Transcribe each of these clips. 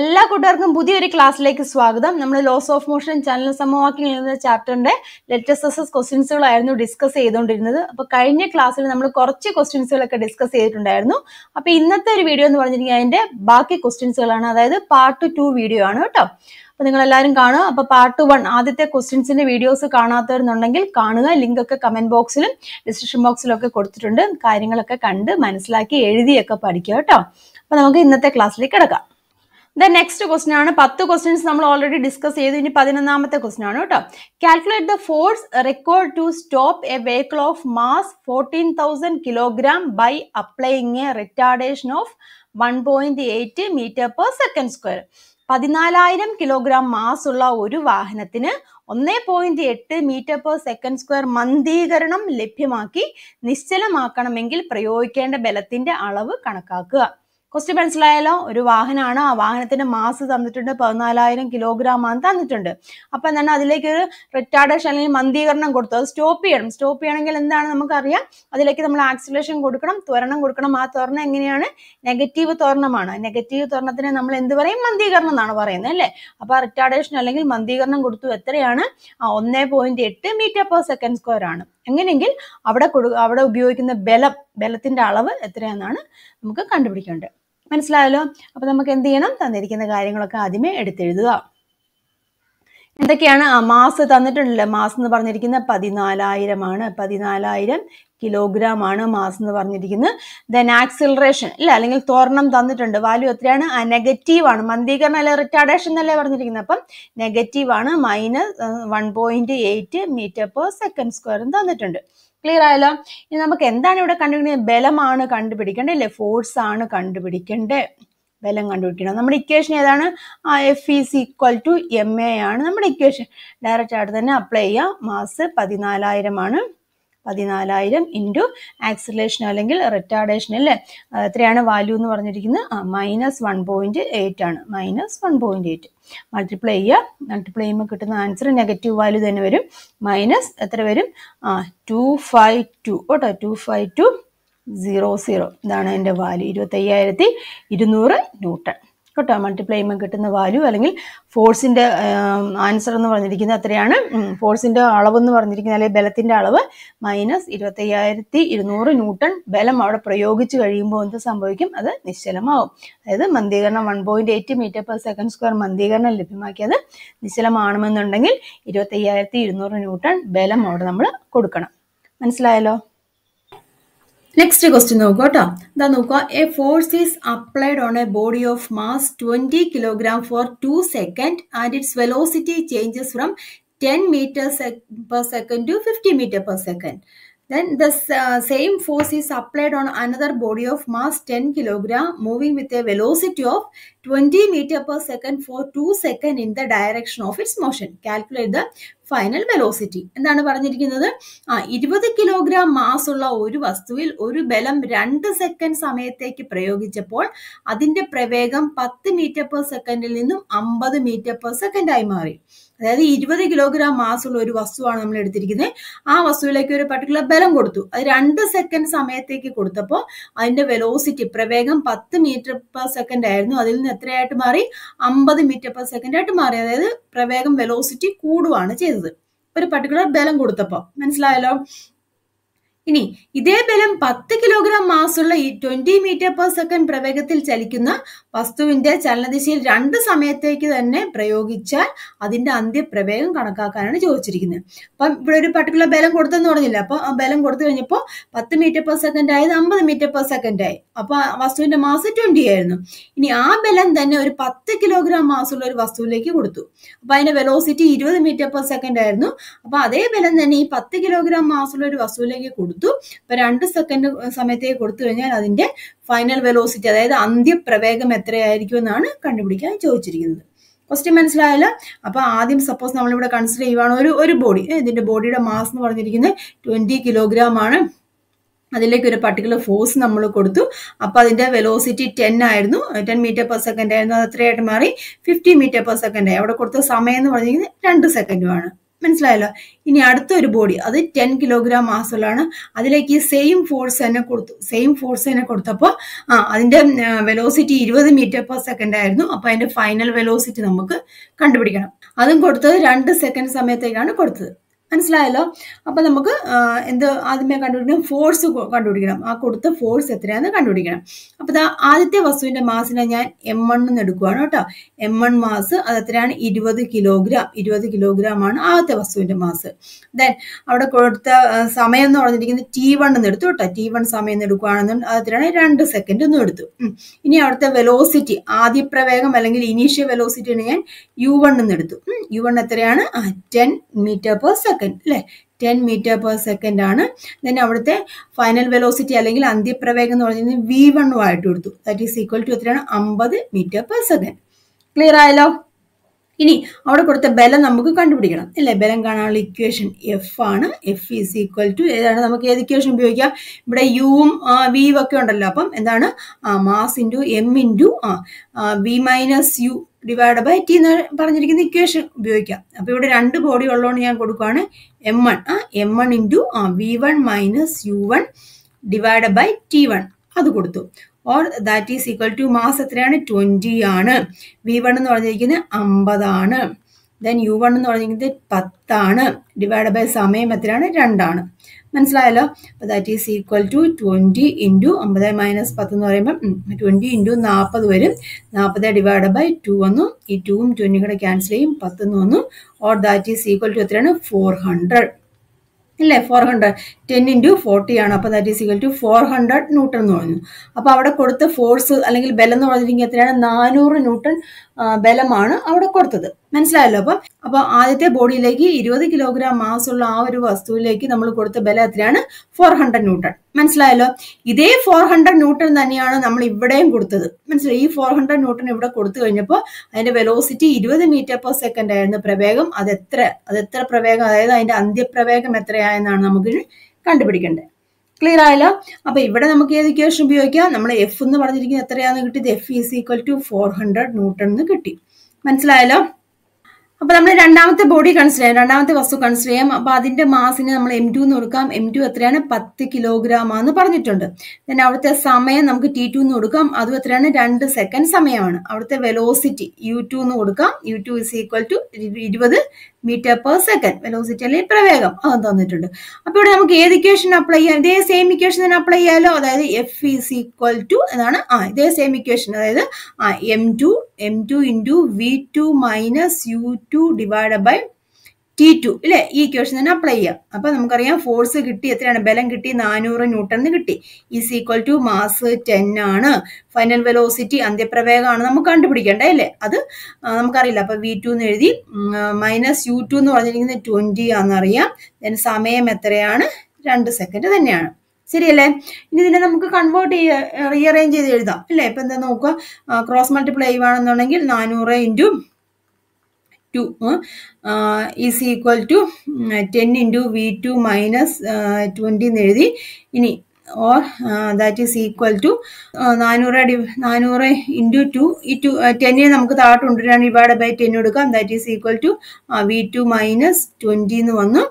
എല്ലാ കൂട്ടുകാർക്കും പുതിയൊരു ക്ലാസ്സിലേക്ക് സ്വാഗതം നമ്മൾ ലോസ് ഓഫ് മോഷൻ ചാനൽ സമവാക്യം എഴുതുന്ന ചാപ്റ്ററിന്റെ ലേറ്റസ്റ്റ് അസസ് ക്വസ്റ്റ്യൻസുകളായിരുന്നു ഡിസ്കസ് ചെയ്തുകൊണ്ടിരുന്നത് അപ്പോൾ കഴിഞ്ഞ ക്ലാസ്സിൽ നമ്മൾ കുറച്ച് ക്വസ്റ്റ്യൻസുകളൊക്കെ ഡിസ്കസ് ചെയ്തിട്ടുണ്ടായിരുന്നു അപ്പോൾ ഇന്നത്തെ ഒരു വീഡിയോ എന്ന് പറഞ്ഞിട്ടുണ്ടെങ്കിൽ അതിന്റെ ബാക്കി ക്വസ്റ്റ്യൻസുകളാണ് അതായത് പാർട്ട് ടു വീഡിയോ ആണ് കേട്ടോ അപ്പോൾ നിങ്ങൾ എല്ലാവരും കാണുക അപ്പോൾ പാർട്ട് വൺ ആദ്യത്തെ ക്വസ്റ്റ്യൻസിന്റെ വീഡിയോസ് കാണാത്തവരുന്നുണ്ടെങ്കിൽ കാണുക ലിങ്ക് ഒക്കെ കമന്റ് ബോക്സിലും ഡിസ്ക്രിപ്ഷൻ ബോക്സിലും ഒക്കെ കൊടുത്തിട്ടുണ്ട് കാര്യങ്ങളൊക്കെ കണ്ട് മനസ്സിലാക്കി എഴുതിയൊക്കെ പഠിക്കുക കേട്ടോ അപ്പോൾ നമുക്ക് ഇന്നത്തെ ക്ലാസ്സിലേക്ക് കിടക്കാം ദ നെക്സ്റ്റ് ക്വസ്റ്റൻ ആണ് പത്ത് ക്വസ്റ്റ്യൻസ് നമ്മൾ ഓൾറെഡി ഡിസ്കസ് ചെയ്തു ഇനി പതിനൊന്നാമത്തെ ക്വസ്റ്റൻ ആണ് കേട്ടോ calculate the force required to stop a vehicle of mass fourteen thousand kilogram by applying a retardation of one point eight metre per second square പതിനാലായിരം kilogram mass ഉള്ള ഒരു വാഹനത്തിന് ഒന്നേ പോയിന്റ് എട്ട് മീറ്റർ പെർ സെക്കൻഡ് സ്ക്വയർ മന്ദീകരണം ലഭ്യമാക്കി നിശ്ചലമാക്കണമെങ്കിൽ പ്രയോഗിക്കേണ്ട ബലത്തിന്റെ അളവ് കണക്കാക്കുക ക്വസ്റ്റ്യൻ മനസ്സിലായാലോ ഒരു വാഹനമാണ് ആ വാഹനത്തിന്റെ മാസ് തന്നിട്ടുണ്ട് പതിനാലായിരം കിലോഗ്രാം ആണ് തന്നിട്ടുണ്ട് അപ്പൊ എന്താണ് അതിലേക്ക് ഒരു റിട്ടാർഡേഷൻ അല്ലെങ്കിൽ മന്ദീകരണം കൊടുത്തു അത് സ്റ്റോപ്പ് ചെയ്യണം സ്റ്റോപ്പ് ചെയ്യണമെങ്കിൽ എന്താണ് നമുക്കറിയാം അതിലേക്ക് നമ്മൾ ആക്സിലേഷൻ കൊടുക്കണം ത്വരണം കൊടുക്കണം ആ ത്വരണം എങ്ങനെയാണ് നെഗറ്റീവ് ത്വരണമാണ് നെഗറ്റീവ് ത്വരണത്തിന് നമ്മൾ എന്ത് പറയും മന്ദീകരണം എന്നാണ് പറയുന്നത് അല്ലേ അപ്പൊ റിട്ടാർഡേഷൻ അല്ലെങ്കിൽ മന്ദീകരണം കൊടുത്തു എത്രയാണ് ആ ഒന്നേ പോയിന്റ് എട്ട് മീറ്റർ പെർ സെക്കൻഡ് സ്ക്വയർ ആണ് എങ്ങനെയെങ്കിൽ അവിടെ കൊടു അവിടെ ഉപയോഗിക്കുന്ന ബലം ബലത്തിന്റെ അളവ് എത്രയാണെന്നാണ് നമുക്ക് കണ്ടുപിടിക്കേണ്ടത് മനസ്സിലായല്ലോ അപ്പോൾ നമുക്ക് എന്ത് ചെയ്യണം തന്നിരിക്കുന്ന കാര്യങ്ങളൊക്കെ ആദ്യമേ എടുത്തെഴുതുക എന്തൊക്കെയാണ് ആ മാസ് തന്നിട്ടുണ്ടല്ലോ മാസ് എന്ന് പറഞ്ഞിരിക്കുന്നത് പതിനാലായിരമാണ് പതിനാലായിരം കിലോഗ്രാം ആണ് മാസ് എന്ന് പറഞ്ഞിരിക്കുന്നത് ദെൻ ആക്സിലറേഷൻ ഇല്ല അല്ലെങ്കിൽ തോരണം തന്നിട്ടുണ്ട് വാല്യൂ എത്രയാണ് ആ നെഗറ്റീവ് ആണ് മന്ദീകരണം അല്ലെ റിട്ടാഡേഷൻ എന്നല്ലേ പറഞ്ഞിരിക്കുന്നത് അപ്പം നെഗറ്റീവ് ആണ് minus one point eight metre per second സ്ക്വയറും തന്നിട്ടുണ്ട് ക്ലിയർ ആയല്ലോ ഇനി നമുക്ക് എന്താണ് ഇവിടെ കണ്ടുപിടിക്കുന്നത് ബലമാണ് കണ്ടുപിടിക്കേണ്ടത് അല്ലേ ഫോഴ്സ് ആണ് കണ്ടുപിടിക്കേണ്ടത് ബലം കണ്ടുപിടിക്കണം നമ്മുടെ ഇക്വേഷൻ ഏതാണ് F is equal to M A ആണ് നമ്മുടെ ഇക്വേഷൻ ഡയറക്റ്റ് ആയിട്ട് തന്നെ അപ്ലൈ ചെയ്യുക മാസ് പതിനാലായിരം ആണ് പതിനാലായിരം ഇൻറ്റു ആക്സിലേഷൻ അല്ലെങ്കിൽ റിട്ടാർഡേഷൻ അല്ലേ എത്രയാണ് വാല്യൂ എന്ന് പറഞ്ഞിരിക്കുന്നത് ആ മൈനസ് വൺ പോയിൻറ്റ് എയ്റ്റ് ആണ് minus one point eight multiply ചെയ്യുക മൾട്ടിപ്ലൈ ചെയ്യുമ്പോൾ കിട്ടുന്ന ആൻസർ നെഗറ്റീവ് വാല്യൂ തന്നെ വരും മൈനസ് എത്ര വരും ആ ടു ഫൈവ് ടു കേട്ടോ two five two zero zero ഇതാണ് അതിൻ്റെ വാല്യൂ ഇരുപത്തയ്യായിരത്തി ഇരുന്നൂറ് ന്യൂട്ടൺ കേട്ടോ മൾട്ടിപ്ലൈ ചെയ്യുമ്പോൾ കിട്ടുന്ന വാല്യൂ അല്ലെങ്കിൽ ഫോഴ്സിൻ്റെ ആൻസർ എന്ന് പറഞ്ഞിരിക്കുന്നത് അത്രയാണ് ഫോഴ്സിൻ്റെ അളവ് എന്ന് പറഞ്ഞിരിക്കുന്നത് അല്ലെങ്കിൽ ബലത്തിൻ്റെ അളവ് മൈനസ് ഇരുപത്തയ്യായിരത്തി ഇരുന്നൂറ് ന്യൂട്ടൺ ബലം അവിടെ പ്രയോഗിച്ച് കഴിയുമ്പോൾ എന്ത് സംഭവിക്കും അത് നിശ്ചലമാവും അതായത് മന്ദീകരണം one point eight metre per second square മന്ദീകരണം ലഭ്യമാക്കിയത് നിശ്ചലമാണെന്നുണ്ടെങ്കിൽ ഇരുപത്തയ്യായിരത്തി ഇരുന്നൂറ് ന്യൂട്ടൺ ബലം അവിടെ നമ്മൾ കൊടുക്കണം മനസ്സിലായല്ലോ നെക്സ്റ്റ് ക്വസ്റ്റ്യൻ നോക്കുക കേട്ടോ ഇതാ നോക്കുക a force is applied on a body of mass twenty kilogram for two second and its velocity changes from ten metre per second to fifty metre per second Then the uh, same force is applied on another body of mass 10 kg moving with a velocity of 20 m per second for 2 second in the direction of its motion. Calculate the final velocity എന്താണ് പറഞ്ഞിരിക്കുന്നത് ആ ഇരുപത് kilogram oru vastuvil oru വസ്തുവിൽ 2 second രണ്ട് prayogichappol adinte pravegam 10 m per metre per സെക്കൻഡിൽ നിന്നും അമ്പത് metre per സെക്കൻഡായി മാറി അതായത് ഇരുപത് കിലോഗ്രാം മാസമുള്ള ഒരു വസ്തുവാണ് നമ്മൾ എടുത്തിരിക്കുന്നത് ആ വസ്തുവിലേക്ക് ഒരു പർട്ടിക്കുലർ ബലം കൊടുത്തു അത് രണ്ട് സെക്കൻഡ് സമയത്തേക്ക് കൊടുത്തപ്പോൾ അതിന്റെ വെലോസിറ്റി പ്രവേഗം പത്ത് മീറ്റർ പെർ സെക്കൻഡ് ആയിരുന്നു അതിൽ നിന്ന് എത്രയായിട്ട് മാറി അമ്പത് മീറ്റർ പെർ സെക്കൻഡ് ആയിട്ട് മാറി അതായത് പ്രവേഗം വെലോസിറ്റി കൂടുവാണ് ചെയ്തത് ഒരു പർട്ടിക്കുലർ ബലം കൊടുത്തപ്പോൾ മനസ്സിലായല്ലോ ഇനി ഇതേ ബലം പത്ത് കിലോഗ്രാം മാസുള്ള ഈ ട്വന്റി മീറ്റർ പെർ സെക്കൻഡ് പ്രവേഗത്തിൽ ചലിക്കുന്ന വസ്തുവിന്റെ ചലനദിശയിൽ രണ്ട് സമയത്തേക്ക് തന്നെ പ്രയോഗിച്ചാൽ അതിന്റെ അന്ത്യപ്രവേഗം കണക്കാക്കാനാണ് ചോദിച്ചിരിക്കുന്നത് അപ്പം ഇവിടെ ഒരു പർട്ടിക്കുലർ ബലം കൊടുത്തെന്ന് പറഞ്ഞില്ല അപ്പൊ ആ ബലം കൊടുത്തു കഴിഞ്ഞപ്പോൾ പത്ത് മീറ്റർ പെർ സെക്കൻഡ് ആയത് അമ്പത് മീറ്റർ പെർ സെക്കൻഡ് ആയി അപ്പൊ വസ്തുവിന്റെ മാസ് ട്വന്റി ആയിരുന്നു ഇനി ആ ബലം തന്നെ ഒരു പത്ത് കിലോഗ്രാം മാസുള്ള ഒരു വസ്തുവിലേക്ക് കൊടുത്തു അപ്പൊ അതിന്റെ വെലോസിറ്റി ഇരുപത് മീറ്റർ പെർ സെക്കൻഡ് ആയിരുന്നു അപ്പൊ അതേ ബലം തന്നെ ഈ പത്ത് കിലോഗ്രാം മാസുള്ള ഒരു വസ്തുവിലേക്ക് കൊടുത്തു കൊടുത്തു അപ്പൊ രണ്ട് സെക്കൻഡ് സമയത്തേക്ക് കൊടുത്തു കഴിഞ്ഞാൽ അതിന്റെ ഫൈനൽ വെലോസിറ്റി അതായത് അന്ത്യപ്രവേഗം എത്രയായിരിക്കും എന്നാണ് കണ്ടുപിടിക്കാൻ ചോദിച്ചിരിക്കുന്നത് ക്വസ്റ്റ്യൻ മനസ്സിലായല്ലോ അപ്പൊ ആദ്യം സപ്പോസ് നമ്മളിവിടെ കൺസിഡർ ചെയ്യുവാണ് ഒരു ഒരു ബോഡി ഇതിന്റെ ബോഡിയുടെ മാസ് എന്ന് പറഞ്ഞിരിക്കുന്നത് ട്വന്റി കിലോഗ്രാം ആണ് അതിലേക്ക് ഒരു പർട്ടിക്കുലർ ഫോഴ്സ് നമ്മൾ കൊടുത്തു അപ്പൊ അതിന്റെ വെലോസിറ്റി ടെൻ ആയിരുന്നു ടെൻ മീറ്റർ പെർ സെക്കൻഡ് ആയിരുന്നു അത് എത്രയായിട്ട് മാറി ഫിഫ്റ്റി മീറ്റർ പെർ സെക്കൻഡ് ആയി അവിടെ കൊടുത്ത സമയം എന്ന് പറഞ്ഞിരിക്കുന്നത് രണ്ട് സെക്കൻഡുമാണ് മനസ്സിലായല്ലോ ഇനി അടുത്തൊരു ബോഡി അത് ടെൻ കിലോഗ്രാം മാസുള്ളാണ് അതിലേക്ക് സെയിം ഫോഴ്സ് തന്നെ കൊടുത്തു സെയിം ഫോഴ്സ് തന്നെ കൊടുത്തപ്പോൾ ആ അതിൻ്റെ വെലോസിറ്റി ഇരുപത് മീറ്റർ പെർ സെക്കൻഡ് ആയിരുന്നു അപ്പോൾ അതിൻ്റെ ഫൈനൽ വെലോസിറ്റി നമുക്ക് കണ്ടുപിടിക്കണം അതും കൊടുത്തത് രണ്ട് സെക്കൻഡ് സമയത്തേക്കാണ് കൊടുത്തത് മനസ്സിലായല്ലോ അപ്പോൾ നമുക്ക് എന്ത് ആദ്യമേ കണ്ടുപിടിക്കണം ഫോഴ്സ് കണ്ടുപിടിക്കണം ആ കൊടുത്ത ഫോഴ്സ് എത്രയാന്ന് കണ്ടുപിടിക്കണം അപ്പോൾ ആദ്യത്തെ വസ്തുവിൻ്റെ മാസിനെ ഞാൻ എം വൺ എന്ന് എടുക്കുകയാണ് കേട്ടോ എം വൺ മാസ് അത് എത്രയാണ് ഇരുപത് കിലോഗ്രാം ഇരുപത് കിലോഗ്രാം ആണ് ആദ്യത്തെ വസ്തുവിൻ്റെ മാസ് ദെൻ അവിടെ കൊടുത്ത സമയം എന്ന് പറഞ്ഞിരിക്കുന്നത് ടി വൺ എന്ന് എടുത്തു കേട്ടോ ടി വൺ സമയം എന്ന് എടുക്കുകയാണെന്നുണ്ട് അത് എത്രയാണ് രണ്ട് സെക്കൻഡ് എന്ന് എടുത്തു ഇനി അവിടുത്തെ വെലോസിറ്റി പ്രവേഗം അല്ലെങ്കിൽ ഇനീഷ്യൽ വെലോസിറ്റിയാണ് ഞാൻ യു വൺ എന്ന് എടുത്തു യു വൺ എത്രയാണ് ten metre per second second അല്ലെ ടെൻ മീറ്റർ പെർ സെക്കൻഡ് ആണ് ദെൻ അവിടുത്തെ ഫൈനൽ വെലോസിറ്റി അല്ലെങ്കിൽ അന്ത്യപ്രവേഗം എന്ന് പറഞ്ഞാൽ വി ആയിട്ട് കൊടുത്തു ദാറ്റ് ഈസ് ഈക്വൽ ടു എത്രയാണ് അമ്പത് മീറ്റർ പെർ സെക്കൻഡ് ക്ലിയർ ആയല്ലോ ഇനി അവിടെ കൊടുത്ത ബലം നമുക്ക് കണ്ടുപിടിക്കണം അല്ലേ ബലം കാണാനുള്ള ഇക്വേഷൻ എഫ് ആണ് എഫ് ഈസ് ഈക്വൽ ടു ഏതാണ് നമുക്ക് ഏത് ഇക്വേഷൻ ഉപയോഗിക്കാം ഇവിടെ യുവും വിയും ഒക്കെ ഉണ്ടല്ലോ അപ്പം എന്താണ് mass into M into V minus U divide by T എന്ന് പറഞ്ഞിരിക്കുന്ന ഇക്വേഷൻ ഉപയോഗിക്കാം അപ്പോൾ ഇവിടെ രണ്ട് ബോഡി ഉള്ളതുകൊണ്ട് ഞാൻ കൊടുക്കുകയാണ് എം വൺ ആ M one into V one minus U one divide by T one അത് കൊടുത്തു or that is equal to mass എത്രയാണ് ട്വൻറ്റി ആണ് വി വൺ എന്ന് പറഞ്ഞിരിക്കുന്നത് അമ്പതാണ് ദെൻ യു വൺ എന്ന് പറഞ്ഞിരിക്കുന്നത് പത്താണ് ഡിവൈഡ് ബൈ സമയം എത്രയാണ് രണ്ടാണ് മനസ്സിലായല്ലോ അപ്പോൾ that is equal to twenty into അമ്പത് മൈനസ് പത്ത് എന്ന് പറയുമ്പം ട്വൻറ്റി ഇൻറ്റു നാൽപ്പത് വരും നാൽപ്പത് ഡിവൈഡ് ബൈ ടു വന്നു ഈ ടൂവും ട്വൻറ്റി കൂടെ ക്യാൻസൽ ചെയ്യും പത്ത് എന്ന് വന്നു or that is equal to എത്രയാണ് ഫോർ ഹൺഡ്രഡ് അല്ലേ four hundred ten into forty ആണ് അപ്പോൾ that is equal to four hundred newton എന്ന് പറഞ്ഞു അപ്പോൾ അവിടെ കൊടുത്ത ഫോഴ്സ് അല്ലെങ്കിൽ ബലം എന്ന് പറഞ്ഞിരിക്കുന്നത് എത്രയാണ് നാനൂറ് ന്യൂട്ടൺ ബലമാണ് അവിടെ കൊടുത്തത് മനസ്സിലായല്ലോ അപ്പം അപ്പൊ ആദ്യത്തെ ബോഡിയിലേക്ക് ഇരുപത് കിലോഗ്രാം മാസ് ഉള്ള ആ ഒരു വസ്തുവിലേക്ക് നമ്മൾ കൊടുത്ത ബലം എത്രയാണ് ഫോർ ഹൺഡ്രഡ് ന്യൂട്ടൺ മനസ്സിലായല്ലോ ഇതേ ഫോർ ഹൺഡ്രഡ് ന്യൂട്ടൺ തന്നെയാണ് നമ്മൾ ഇവിടെയും കൊടുത്തത് മനസ്സിലായി ഈ ഫോർ ഹൺഡ്രഡ് ന്യൂട്ടൺ ഇവിടെ കൊടുത്തു കഴിഞ്ഞപ്പോൾ അതിന്റെ വെലോസിറ്റി ഇരുപത് മീറ്റർ പെർ സെക്കൻഡ് ആയിരുന്നു പ്രവേഗം അത് എത്ര അത് എത്ര പ്രവേഗം അതായത് അതിന്റെ അന്ത്യപ്രവേഗം എത്രയായെന്നാണ് നമുക്ക് കണ്ടുപിടിക്കേണ്ടത് ക്ലിയർ ആയല്ലോ അപ്പൊ ഇവിടെ നമുക്ക് ഏത് ഇക്വേഷൻ ഉപയോഗിക്കാം നമ്മൾ എഫ് എന്ന് പറഞ്ഞിരിക്കുന്നത് എത്രയാണെന്ന് കിട്ടിയത് F is equal to four hundred newton എന്ന് കിട്ടി മനസ്സിലായല്ലോ അപ്പൊ നമ്മൾ രണ്ടാമത്തെ ബോഡി കൺസിഡർ ചെയ്യാം രണ്ടാമത്തെ വസ്തു കൺസിഡർ ചെയ്യാം അപ്പൊ അതിന്റെ മാസിനെ നമ്മൾ എം ടു എന്ന് കൊടുക്കാം എം ടു എത്രയാണ് പത്ത് കിലോഗ്രാം ആണ് പറഞ്ഞിട്ടുണ്ട് പിന്നെ അവിടുത്തെ സമയം നമുക്ക് ടി ടു എന്ന് കൊടുക്കാം അതും എത്രയാണ് രണ്ട് സെക്കൻഡ് സമയമാണ് അവിടുത്തെ വെലോസിറ്റി യു ടു എന്ന് കൊടുക്കാം U two is equal to ഇരുപത് മീറ്റർ പെർ സെക്കൻഡ് വെലോസിറ്റി അല്ലെങ്കിൽ പ്രവേഗം അതും തന്നിട്ടുണ്ട് അപ്പൊ ഇവിടെ നമുക്ക് ഏത് ഇക്വേഷൻ അപ്ലൈ ചെയ്യാം ഇതേ സെയിം ഇക്വേഷൻ തന്നെ അപ്ലൈ ചെയ്യാലോ അതായത് എഫ് ഇസ് ഈക്വൽ ടു എന്നാണ് ആ ഇതേ സെയിം ഇക്വേഷൻ അതായത് ആ M two M two into V two minus U two divide by T two ഇല്ലേ ഈ ഇക്വേഷൻ തന്നെ അപ്ലൈ ചെയ്യാം അപ്പൊ നമുക്കറിയാം ഫോഴ്സ് കിട്ടി എത്രയാണ് ബലം കിട്ടി നാനൂറ് ന്യൂട്ടൺ കിട്ടി is equal to mass ten ആണ് ഫൈനൽ വെലോസിറ്റി അന്ത്യപ്രവേഗമാണ് നമുക്ക് കണ്ടുപിടിക്കേണ്ടത് അല്ലേ അത് നമുക്കറിയില്ല അപ്പൊ വി ടു എന്ന് എഴുതി മൈനസ് യു ടു എന്ന് പറഞ്ഞിരിക്കുന്നത് ട്വന്റി ആണെന്നറിയാം ദെൻ സമയം എത്രയാണ് രണ്ട് സെക്കൻഡ് തന്നെയാണ് ശരിയല്ലേ ഇനി ഇതിനെ നമുക്ക് കൺവേർട്ട് ചെയ്യ റീഅറേഞ്ച് ചെയ്ത് എഴുതാം അല്ലേ ഇപ്പം എന്താ നോക്കുക ക്രോസ് മൾട്ടിപ്ലൈ ചെയ്യുവാണെന്നുണ്ടെങ്കിൽ നാനൂറ് into two is equal to ten into V two minus twenty എന്ന് എഴുതി ഇനി or that is equal to നാനൂറ് ഡി നാനൂറ് ഇൻറ്റു ടു ഈ ടു uh, ടെന്നിനെ നമുക്ക് താഴോട്ട് കൊണ്ടുവരാൻ ഡിവൈഡ് ബൈ ടെൻ കൊടുക്കാം that is equal to V two minus twenty എന്ന് വന്നു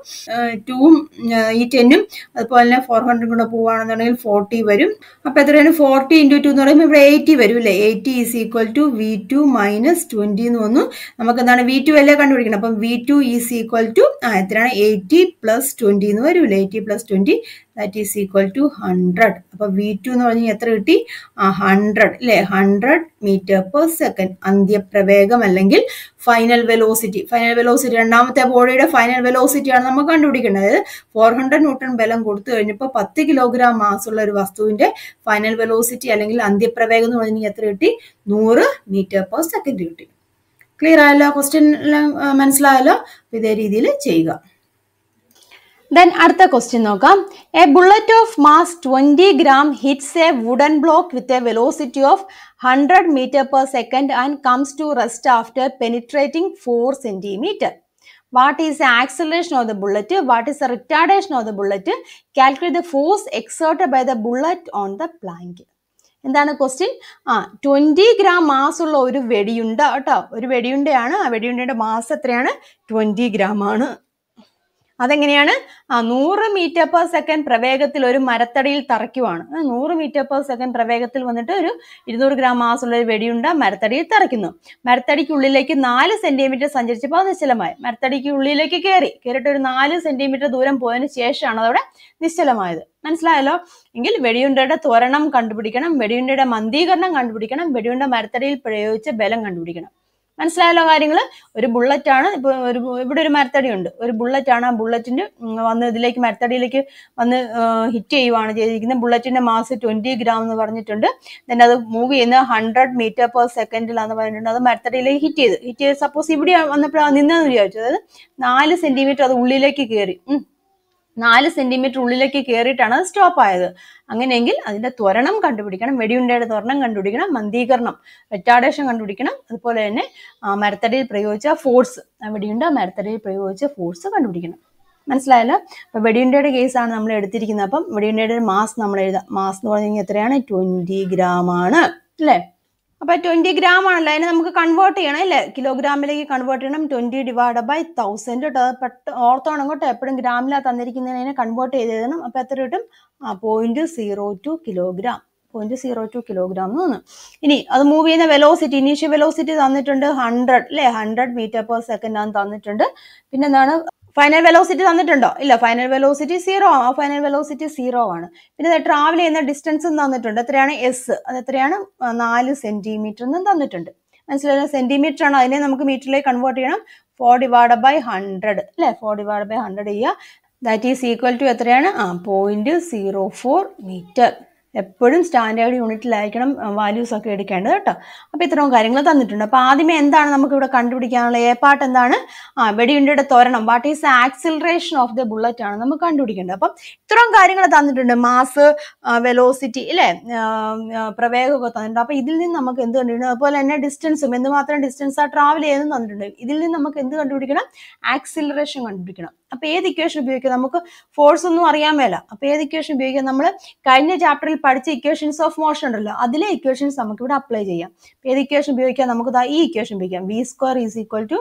ടൂവും uh, uh, ഈ ടെന്നും അതുപോലെ തന്നെ ഫോർ ഹൺഡ്രഡ് കൂടെ പോവുകയാണെന്നുണ്ടെങ്കിൽ ഫോർട്ടി വരും അപ്പോൾ എത്രയാണ് ഫോർട്ടി ഇൻറ്റു ടു എന്ന് പറയുമ്പോൾ ഇവിടെ എയ്റ്റി വരും അല്ലേ eighty is equal to V two minus twenty എന്ന് വന്നു നമുക്ക് എന്താണ് വി ടു അല്ലേ കണ്ടുപിടിക്കണം അപ്പം V two is equal to ആ എത്രയാണ് എയ്റ്റി പ്ലസ് ട്വൻറ്റി എന്ന് വരും അല്ലേ eighty plus twenty that is equal to hundred അപ്പൊ വി ടു എന്ന് പറഞ്ഞാൽ എത്ര കിട്ടി ആ ഹൺഡ്രഡ് അല്ലെ ഹൺഡ്രഡ് മീറ്റർ പെർ സെക്കൻഡ് അന്ത്യപ്രവേഗം അല്ലെങ്കിൽ ഫൈനൽ വെലോസിറ്റി ഫൈനൽ വെലോസിറ്റി രണ്ടാമത്തെ ബോഡിയുടെ ഫൈനൽ വെലോസിറ്റിയാണ് നമ്മൾ കണ്ടുപിടിക്കേണ്ടത് അതായത് ഫോർ ഹൺഡ്രഡ് ന്യൂട്ടൺ ബലം കൊടുത്തു കഴിഞ്ഞപ്പോൾ പത്ത് കിലോഗ്രാം മാസുള്ള ഒരു വസ്തുവിന്റെ ഫൈനൽ വെലോസിറ്റി അല്ലെങ്കിൽ അന്ത്യപ്രവേഗം എന്ന് പറഞ്ഞാൽ എത്ര കിട്ടി നൂറ് മീറ്റർ പെർ സെക്കൻഡ് കിട്ടി ക്ലിയർ ആയല്ലോ ക്വസ്റ്റ്യൻ മനസ്സിലായല്ലോ ഇതേ രീതിയിൽ ചെയ്യുക ദെൻ അടുത്ത ക്വസ്റ്റ്യൻ നോക്കാം a bullet of mass twenty gram hits a wooden block with a velocity of hundred metre per second and comes to rest after penetrating four centimetre what is acceleration of the bullet what is the retardation of the bullet calculate the force exert by the bullet on the plank എന്താണ് question ആ twenty gram mass ഉള്ള ഒരു വെടിയുണ്ട കേട്ടോ ഒരു വെടിയുണ്ടയാണ് ആ വെടിയുണ്ടയുടെ മാസ് എത്രയാണ് ട്വൻറ്റി ഗ്രാം ആണ് അതെങ്ങനെയാണ് ആ നൂറ് മീറ്റർ പെർ സെക്കൻഡ് പ്രവേഗത്തിൽ ഒരു മരത്തടിയിൽ തറയ്ക്കുവാണ് നൂറ് മീറ്റർ പെർ സെക്കൻഡ് പ്രവേഗത്തിൽ വന്നിട്ട് ഒരു ഇരുന്നൂറ് ഗ്രാം മാസമുള്ള ഒരു വെടിയുണ്ട മരത്തടിയിൽ തറയ്ക്കുന്നു മരത്തടിക്കുള്ളിലേക്ക് നാല് സെന്റിമീറ്റർ സഞ്ചരിച്ചപ്പോൾ അത് നിശ്ചലമായി മരത്തടിക്ക് ഉള്ളിലേക്ക് കയറി കയറിയിട്ട് ഒരു നാല് സെന്റിമീറ്റർ ദൂരം പോയതിനു ശേഷമാണ് അതവിടെ നിശ്ചലമായത് മനസ്സിലായല്ലോ എങ്കിൽ വെടിയുണ്ടയുടെ ത്വരണം കണ്ടുപിടിക്കണം വെടിയുണ്ടയുടെ മന്ദീകരണം കണ്ടുപിടിക്കണം വെടിയുണ്ട മരത്തടിയിൽ പ്രയോഗിച്ച ബലം കണ്ടുപിടിക്കണം മനസ്സിലായല്ലോ കാര്യങ്ങൾ ഒരു ബുള്ളറ്റ് ആണ് ഇപ്പൊ ഒരു ഇവിടെ ഒരു മരത്തടി ഉണ്ട് ഒരു ബുള്ളറ്റ് ആണ് ആ ബുള്ളറ്റിന്റെ വന്ന് ഇതിലേക്ക് മരത്തടിയിലേക്ക് വന്ന് ഹിറ്റ് ചെയ്യുവാണ് ചെയ്തിരിക്കുന്നത് ബുള്ളറ്റിന്റെ മാസ് ട്വന്റി ഗ്രാം എന്ന് പറഞ്ഞിട്ടുണ്ട് ദെൻ അത് മൂവ് ചെയ്യുന്ന ഹൺഡ്രഡ് മീറ്റർ പെർ സെക്കൻഡിലാന്ന് പറഞ്ഞിട്ടുണ്ട് അത് മരത്തടിയിലേക്ക് ഹിറ്റ് ചെയ്ത് ഹിറ്റ് ചെയ്ത് സപ്പോസ് ഇവിടെ വന്നപ്പോഴാണ് നിന്നാന്ന് വിചാരിച്ചു അതായത് നാല് സെന്റിമീറ്റർ അത് ഉള്ളിലേക്ക് കയറി നാല് സെന്റിമീറ്റർ ഉള്ളിലേക്ക് കയറിയിട്ടാണ് അത് സ്റ്റോപ്പ് ആയത് അങ്ങനെയെങ്കിൽ അതിന്റെ ത്വരണം കണ്ടുപിടിക്കണം വെടിയുണ്ടയുടെ ത്വരണം കണ്ടുപിടിക്കണം മന്ദീകരണം റിറ്റാർഡേഷൻ കണ്ടുപിടിക്കണം അതുപോലെ തന്നെ മരത്തടിയിൽ പ്രയോഗിച്ച ഫോഴ്സ് വെടിയുണ്ട മരത്തടിയിൽ പ്രയോഗിച്ച ഫോഴ്സ് കണ്ടുപിടിക്കണം മനസ്സിലായല്ലോ അപ്പൊ വെടിയുണ്ടയുടെ കേസാണ് നമ്മൾ എടുത്തിരിക്കുന്നത് അപ്പം വെടിയുണ്ടയുടെ മാസ് നമ്മൾ എഴുതാം മാസ് എന്ന് പറഞ്ഞു കഴിഞ്ഞാൽ എത്രയാണ് ട്വന്റി ഗ്രാം ആണ് അല്ലേ അപ്പോൾ ട്വൻറ്റി ഗ്രാം ആണല്ലോ അതിനെ നമുക്ക് കൺവേർട്ട് ചെയ്യണം അല്ലേ കിലോഗ്രാമിലേക്ക് കൺവേർട്ട് ചെയ്യണം ട്വൻറ്റി ഡിവൈഡ് ബൈ തൗസൻഡ് കേട്ടോ അത് പെട്ട് ഓർത്തോണം കേട്ടോ എപ്പോഴും ഗ്രാമിലാണ് തന്നിരിക്കുന്നതിനെ കൺവേർട്ട് ചെയ്ത് തരണം അപ്പോൾ എത്ര കിട്ടും ആ point zero two kilogram point zero two kilogram എന്ന് തോന്നുന്നു ഇനി അത് മൂവ് ചെയ്യുന്ന വെലോസിറ്റി ഇനീഷ്യൽ വെലോസിറ്റി തന്നിട്ടുണ്ട് ഹൺഡ്രഡ് അല്ലേ ഹൺഡ്രഡ് മീറ്റർ പെർ സെക്കൻഡ് ആണ് തന്നിട്ടുണ്ട് പിന്നെന്താണ് ഫൈനൽ വെലോസിറ്റി തന്നിട്ടുണ്ടോ ഇല്ല ഫൈനൽ വെലോസിറ്റി സീറോ ആ ഫൈനൽ വെലോസിറ്റി സീറോ ആണ് പിന്നെ ട്രാവൽ ചെയ്യുന്ന ഡിസ്റ്റൻസും തന്നിട്ടുണ്ട് എത്രയാണ് എസ് അത് എത്രയാണ് നാല് സെന്റിമീറ്റർ എന്നും തന്നിട്ടുണ്ട് മനസ്സിലായോ സെന്റിമീറ്റർ ആണ് അതിനെ നമുക്ക് മീറ്ററിലേക്ക് കൺവേർട്ട് ചെയ്യണം ഫോർ ഡിവൈഡ് ബൈ ഹൺഡ്രഡ് അല്ലെ ഫോർ ഡിവൈഡ് ബൈ ഹൺഡ്രഡ് ചെയ്യുക ദാറ്റ് ഈസ് ഈക്വൽ ടു എത്രയാണ് ആ പോയിന്റ് സീറോ ഫോർ മീറ്റർ എപ്പോഴും സ്റ്റാൻഡേർഡ് യൂണിറ്റിലായിരിക്കണം വാല്യൂസ് ഒക്കെ എടുക്കേണ്ടത് കേട്ടോ അപ്പോൾ ഇത്രയും കാര്യങ്ങൾ തന്നിട്ടുണ്ട് അപ്പോൾ ആദ്യമേ എന്താണ് നമുക്ക് ഇവിടെ കണ്ടുപിടിക്കാനുള്ള എ പാർട്ട് എന്താണ് ആ വെടിയുണ്ടിയുടെ തോരണം what is acceleration of the bullet ആണ് നമുക്ക് കണ്ടുപിടിക്കേണ്ടത് അപ്പം ഇത്രയും കാര്യങ്ങൾ തന്നിട്ടുണ്ട് മാസ് വെലോസിറ്റി ഇല്ലേ പ്രവേഗമൊക്കെ തന്നിട്ടുണ്ട് അപ്പോൾ ഇതിൽ നിന്ന് നമുക്ക് എന്ത് കണ്ടുപിടിക്കണം അതുപോലെ തന്നെ ഡിസ്റ്റൻസും എന്തുമാത്രം ആ ട്രാവൽ ചെയ്യുന്നത് തന്നിട്ടുണ്ട് ഇതിൽ നിന്ന് നമുക്ക് എന്ത് കണ്ടുപിടിക്കണം ആക്സിലറേഷൻ കണ്ടുപിടിക്കണം അപ്പൊ ഏത് ഇക്വേഷൻ ഉപയോഗിക്കാം നമുക്ക് ഫോഴ്സ് ഒന്നും അറിയാൻ മേല അപ്പൊ ഏത് ഇക്വേഷൻ ഉപയോഗിക്കാം നമ്മൾ കഴിഞ്ഞ ചാപ്റ്ററിൽ പഠിച്ച ഇക്വേഷൻസ് ഓഫ് മോഷൻ ഉണ്ടല്ലോ അതിലെ ഇക്വേഷൻസ് നമുക്ക് ഇവിടെ അപ്ലൈ ചെയ്യാം ഏത് ഇക്വേഷൻ ഉപയോഗിക്കാം നമുക്ക് ഈ ഇക്വേഷൻ ഉപയോഗിക്കാം V square is equal to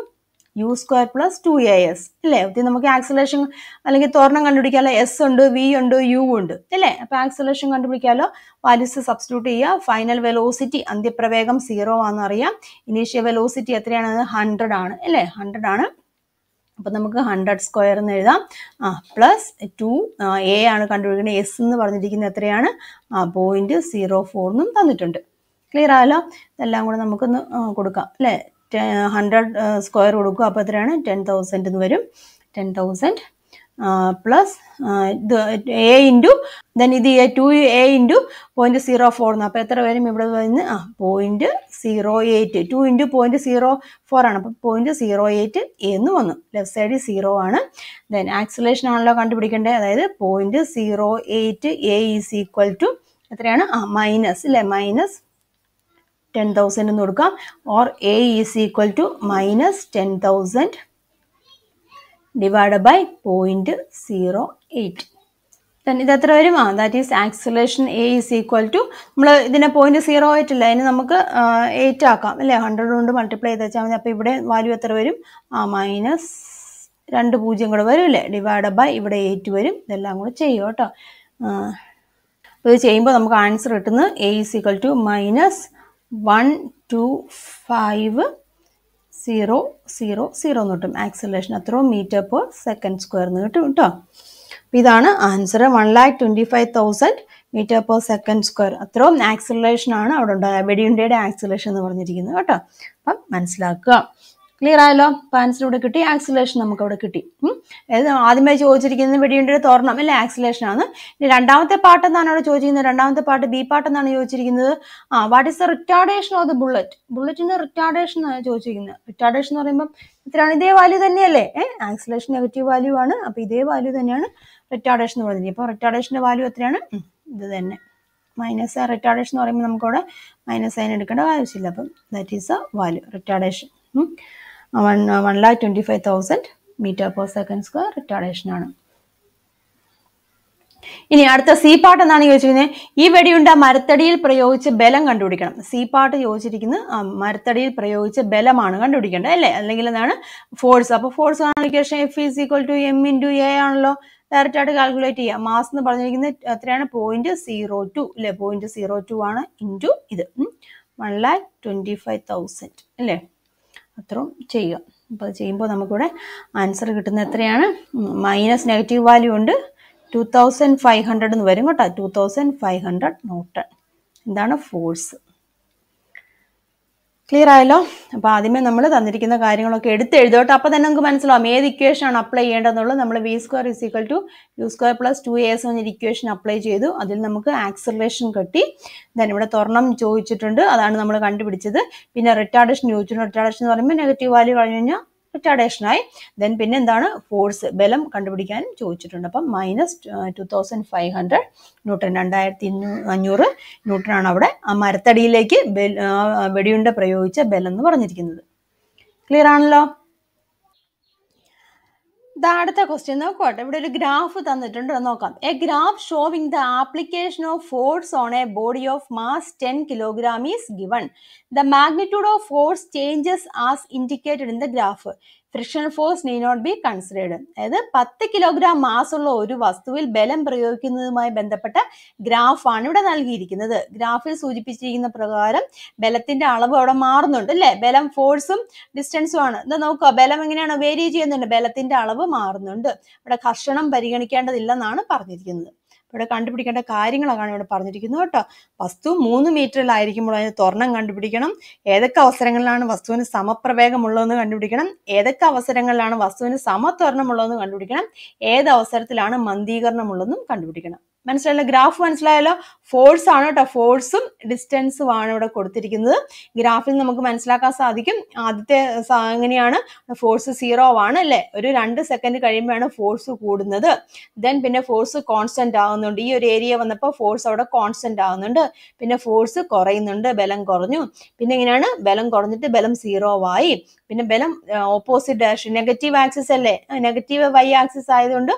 U square plus two A S അല്ലേ നമുക്ക് ആക്സലേഷൻ അല്ലെങ്കിൽ തോരണം കണ്ടുപിടിക്കാലോ എസ് ഉണ്ട് വി ഉണ്ട് യു ഉണ്ട് അല്ലേ അപ്പൊ ആക്സലേഷൻ കണ്ടുപിടിക്കാലോ വാല്യൂസ് സബ്സ്റ്റിറ്റ്യൂട്ട് ചെയ്യുക ഫൈനൽ വെലോസിറ്റി അന്ത്യപ്രവേഗം സീറോ ആണെന്ന് അറിയാം ഇനീഷ്യൽ വെലോസിറ്റി എത്രയാണ് ഹൺഡ്രഡ് ആണ് അല്ലേ ഹൺഡ്രഡ് ആണ് അപ്പം നമുക്ക് ഹൺഡ്രഡ് സ്ക്വയർ എന്ന് എഴുതാം ആ പ്ലസ് ടു എ ആണ് കണ്ടുപിടിക്കുന്നത് എസ് എന്ന് പറഞ്ഞിരിക്കുന്നത് എത്രയാണ് ആ പോയിന്റ് സീറോ ഫോർ എന്നും തന്നിട്ടുണ്ട് ക്ലിയർ ആയല്ലോ ഇതെല്ലാം കൂടെ നമുക്കൊന്ന് കൊടുക്കാം അല്ലേ ഹൺഡ്രഡ് സ്ക്വയർ കൊടുക്കുക അപ്പോൾ എത്രയാണ് ടെൻ തൗസൻഡ് എന്ന് വരും ടെൻ തൗസൻഡ് പ്ലസ് ഇത് എ ഇൻറ്റു ദെൻ ഇത് two A into point zero four എന്ന് അപ്പോൾ എത്ര വരും ഇവിടെ വരുന്നത് ആ point zero eight two into point zero four ആണ് അപ്പോൾ പോയിൻറ്റ് സീറോ എയ്റ്റ് എന്ന് വന്നു ലെഫ്റ്റ് സൈഡിൽ സീറോ ആണ് ദെൻ ആക്സലേഷൻ ആണല്ലോ കണ്ടുപിടിക്കേണ്ടത് അതായത് point zero eight A is equal to എത്രയാണ് ആ മൈനസ് അല്ലേ മൈനസ് ടെൻ തൗസൻഡ് എന്ന് കൊടുക്കാം or A is equal to minus ten thousand divide by point zero eight then ഇത് എത്ര വരും ആ that is acceleration A is equal to നമ്മൾ ഇതിനെ പോയിന്റ് സീറോ ആയിട്ടില്ല അതിന് നമുക്ക് എയ്റ്റ് ആക്കാം അല്ലേ ഹൺഡ്രഡ് കൊണ്ട് മൾട്ടിപ്ലൈ ചെയ്ത് വെച്ചാൽ മതി അപ്പോൾ ഇവിടെ വാല്യൂ എത്ര വരും ആ മൈനസ് രണ്ട് പൂജ്യം കൂടെ വരും അല്ലേ ഡിവൈഡ് ബൈ ഇവിടെ എയ്റ്റ് വരും ഇതെല്ലാം കൂടെ ചെയ്യും കേട്ടോ അപ്പോൾ ഇത് ചെയ്യുമ്പോൾ നമുക്ക് ആൻസർ കിട്ടുന്നത് A is equal to minus one two five zero zero zero എന്ന് കിട്ടും ആക്സലേഷൻ അത്രയും മീറ്റർ പെർ സെക്കൻഡ് സ്ക്വയർ എന്ന് കിട്ടും കേട്ടോ അപ്പം ഇതാണ് answer one lakh twenty five thousand metre per second square അത്രയും ആക്സിലേഷൻ ആണ് അവിടെ ഉണ്ടായ വെടിയുണ്ടയുടെ ആക്സലേഷൻ എന്ന് പറഞ്ഞിരിക്കുന്നത് കേട്ടോ അപ്പം മനസ്സിലാക്കുക ക്ലിയർ ആയല്ലോ പാൻസിലൂടെ കിട്ടി ആക്സിലേഷൻ നമുക്ക് അവിടെ കിട്ടി ആദ്യമായി ചോദിച്ചിരിക്കുന്നത് വെടിയുണ്ട് തോരണം അല്ലെ ആക്സിലേഷൻ ആണ് രണ്ടാമത്തെ പാട്ട് എന്നാണ് അവിടെ ചോദിച്ചിരിക്കുന്നത് രണ്ടാമത്തെ പാട്ട് ബി പാട്ട് എന്നാണ് ചോദിച്ചിരിക്കുന്നത് ആ what is the retardation of the bullet ബുള്ളറ്റിന്റെ റിട്ടാർഡേഷൻ എന്നാണ് ചോദിച്ചിരിക്കുന്നത് റിട്ടാർഡേഷൻ എന്ന് പറയുമ്പോൾ ഇത്രയാണ് ഇതേ വാല്യൂ തന്നെയല്ലേ ഏഹ് ആക്സിലേഷൻ നെഗറ്റീവ് വാല്യൂ ആണ് അപ്പൊ ഇതേ വാല്യൂ തന്നെയാണ് റിട്ടാർഡേഷൻ എന്ന് പറയുന്നത് ഇപ്പൊ റിട്ടാർഡേഷന്റെ വാല്യൂ എത്രയാണ് ഇത് തന്നെ മൈനസ് റിട്ടാർഡേഷൻ എന്ന് പറയുമ്പോൾ നമുക്കവിടെ മൈനസ് സൈൻ എടുക്കേണ്ട ആവശ്യമില്ല അപ്പം that is a value retardation one one lakh twenty five thousand metre per second square റിട്ടാർഡേഷനാണ് ഇനി അടുത്ത സി പാട്ട് എന്നാണ് ചോദിച്ചിരിക്കുന്നത് ഈ വെടിയുണ്ട മരത്തടിയിൽ പ്രയോഗിച്ച് ബലം കണ്ടുപിടിക്കണം സി പാട്ട് ചോദിച്ചിരിക്കുന്നത് മരത്തടിയിൽ പ്രയോഗിച്ച ബലമാണ് കണ്ടുപിടിക്കേണ്ടത് അല്ലേ അല്ലെങ്കിൽ എന്താണ് ഫോഴ്സ് അപ്പോൾ ഫോഴ്സ് കാണിക്കേഷൻ F is equal to M into A ആണല്ലോ ഡയറക്റ്റ് ആയിട്ട് കാൽക്കുലേറ്റ് ചെയ്യാം മാസ് എന്ന് പറഞ്ഞിരിക്കുന്നത് എത്രയാണ് പോയിന്റ് സീറോ ടു അല്ലേ പോയിന്റ് സീറോ ടു ആണ് ഇൻറ്റു ഇത് one lakh twenty five thousand അല്ലേ അത്രയും ചെയ്യുക അപ്പോൾ അത് ചെയ്യുമ്പോൾ നമുക്കിവിടെ ആൻസർ കിട്ടുന്ന എത്രയാണ് മൈനസ് നെഗറ്റീവ് വാല്യൂ ഉണ്ട് ടു തൗസൻഡ് ഫൈവ് ഹൺഡ്രഡ് എന്ന് വരും കേട്ടോ two thousand five hundred note എന്താണ് ഫോഴ്സ് ക്ലിയർ ആയല്ലോ അപ്പോൾ ആദ്യമേ നമ്മൾ തന്നിരിക്കുന്ന കാര്യങ്ങളൊക്കെ എടുത്ത് എഴുതോട്ടെ അപ്പോൾ തന്നെ നമുക്ക് മനസ്സിലാവും ഏത് ഇക്വേഷൻ ആണ് അപ്ലൈ ചെയ്യേണ്ടതെന്നുള്ളത് നമ്മൾ V square is equal to U square plus two S എന്നൊരു ഇക്വേഷൻ അപ്ലൈ ചെയ്തു അതിൽ നമുക്ക് ആക്സലറേഷൻ കിട്ടി ദെൻ ഇവിടെ ത്വരണം ചോദിച്ചിട്ടുണ്ട് അതാണ് നമ്മൾ കണ്ടുപിടിച്ചത് പിന്നെ റിട്ടാർഡേഷൻ ചോദിച്ചിട്ടുണ്ട് റിട്ടാർഡേഷൻ എന്ന് പറയുമ്പോൾ നെഗറ്റീവ് വാല്യൂ കഴിഞ്ഞു കഴിഞ്ഞാൽ റിട്ടാഡേഷനായി ദെൻ പിന്നെ എന്താണ് ഫോഴ്സ് ബലം കണ്ടുപിടിക്കാനും ചോദിച്ചിട്ടുണ്ട് അപ്പം minus two thousand five hundred newton രണ്ടായിരത്തി അഞ്ഞൂറ് ന്യൂട്ടനാണ് അവിടെ ആ മരത്തടിയിലേക്ക് വെടിയുണ്ട പ്രയോഗിച്ച ബലം എന്ന് പറഞ്ഞിരിക്കുന്നത് ക്ലിയർ ആണല്ലോ ഇതാ അടുത്ത ക്വസ്റ്റ്യൻ നോക്കോട്ടെ ഇവിടെ ഒരു ഗ്രാഫ് തന്നിട്ടുണ്ട് നോക്കാം a graph showing the application of force on a body of mass ten kilogram is given the magnitude of force changes as indicated in the graph friction force need not be considered അതായത് പത്ത് kilogram mass ഉള്ള ഒരു വസ്തുവിൽ ബലം പ്രയോഗിക്കുന്നതുമായി ബന്ധപ്പെട്ട ഗ്രാഫാണ് ഇവിടെ നൽകിയിരിക്കുന്നത് ഗ്രാഫിൽ സൂചിപ്പിച്ചിരിക്കുന്ന പ്രകാരം ബലത്തിന്റെ അളവ് അവിടെ മാറുന്നുണ്ട് അല്ലേ ബലം ഫോഴ്സും ഡിസ്റ്റൻസും ആണ് എന്താ നോക്കുക ബലം എങ്ങനെയാണ് വേരി ചെയ്യുന്നുണ്ട് ബലത്തിന്റെ അളവ് മാറുന്നുണ്ട് ഇവിടെ കർഷണം പരിഗണിക്കേണ്ടതില്ലെന്നാണ് പറഞ്ഞിരിക്കുന്നത് ഇവിടെ കണ്ടുപിടിക്കേണ്ട കാര്യങ്ങളാണ് ഇവിടെ പറഞ്ഞിരിക്കുന്നത് കേട്ടോ വസ്തു മൂന്ന് മീറ്ററിലായിരിക്കുമ്പോൾ അതിന് ത്വരണം കണ്ടുപിടിക്കണം ഏതൊക്കെ അവസരങ്ങളിലാണ് വസ്തുവിന് സമപ്രവേഗമുള്ളതെന്ന് കണ്ടുപിടിക്കണം ഏതൊക്കെ അവസരങ്ങളിലാണ് വസ്തുവിന് സമത്വരണമുള്ളതെന്ന് കണ്ടുപിടിക്കണം ഏത് അവസരത്തിലാണ് മന്ദീകരണമുള്ളതെന്നും കണ്ടുപിടിക്കണം മനസ്സിലായല്ലോ ഗ്രാഫ് മനസ്സിലായല്ലോ ഫോഴ്സ് ആണ് കേട്ടോ ഫോഴ്സും ഡിസ്റ്റൻസും ആണ് ഇവിടെ കൊടുത്തിരിക്കുന്നത് ഗ്രാഫിൽ നമുക്ക് മനസ്സിലാക്കാൻ സാധിക്കും ആദ്യത്തെ എങ്ങനെയാണ് ഫോഴ്സ് സീറോ ആണ് അല്ലേ ഒരു രണ്ട് സെക്കൻഡ് കഴിയുമ്പോഴാണ് ഫോഴ്സ് കൂടുന്നത് ദെൻ പിന്നെ ഫോഴ്സ് കോൺസ്റ്റന്റ് ആവുന്നുണ്ട് ഈ ഒരു ഏരിയ വന്നപ്പോൾ ഫോഴ്സ് അവിടെ കോൺസ്റ്റന്റ് ആവുന്നുണ്ട് പിന്നെ ഫോഴ്സ് കുറയുന്നുണ്ട് ബലം കുറഞ്ഞു പിന്നെ എങ്ങനെയാണ് ബലം കുറഞ്ഞിട്ട് ബലം സീറോ ആയി പിന്നെ ബലം ഓപ്പോസിറ്റ് ഡയറക്ഷൻ നെഗറ്റീവ് ആക്സിസ് അല്ലേ നെഗറ്റീവ് വൈ ആക്സിസ് ആയതുകൊണ്ട്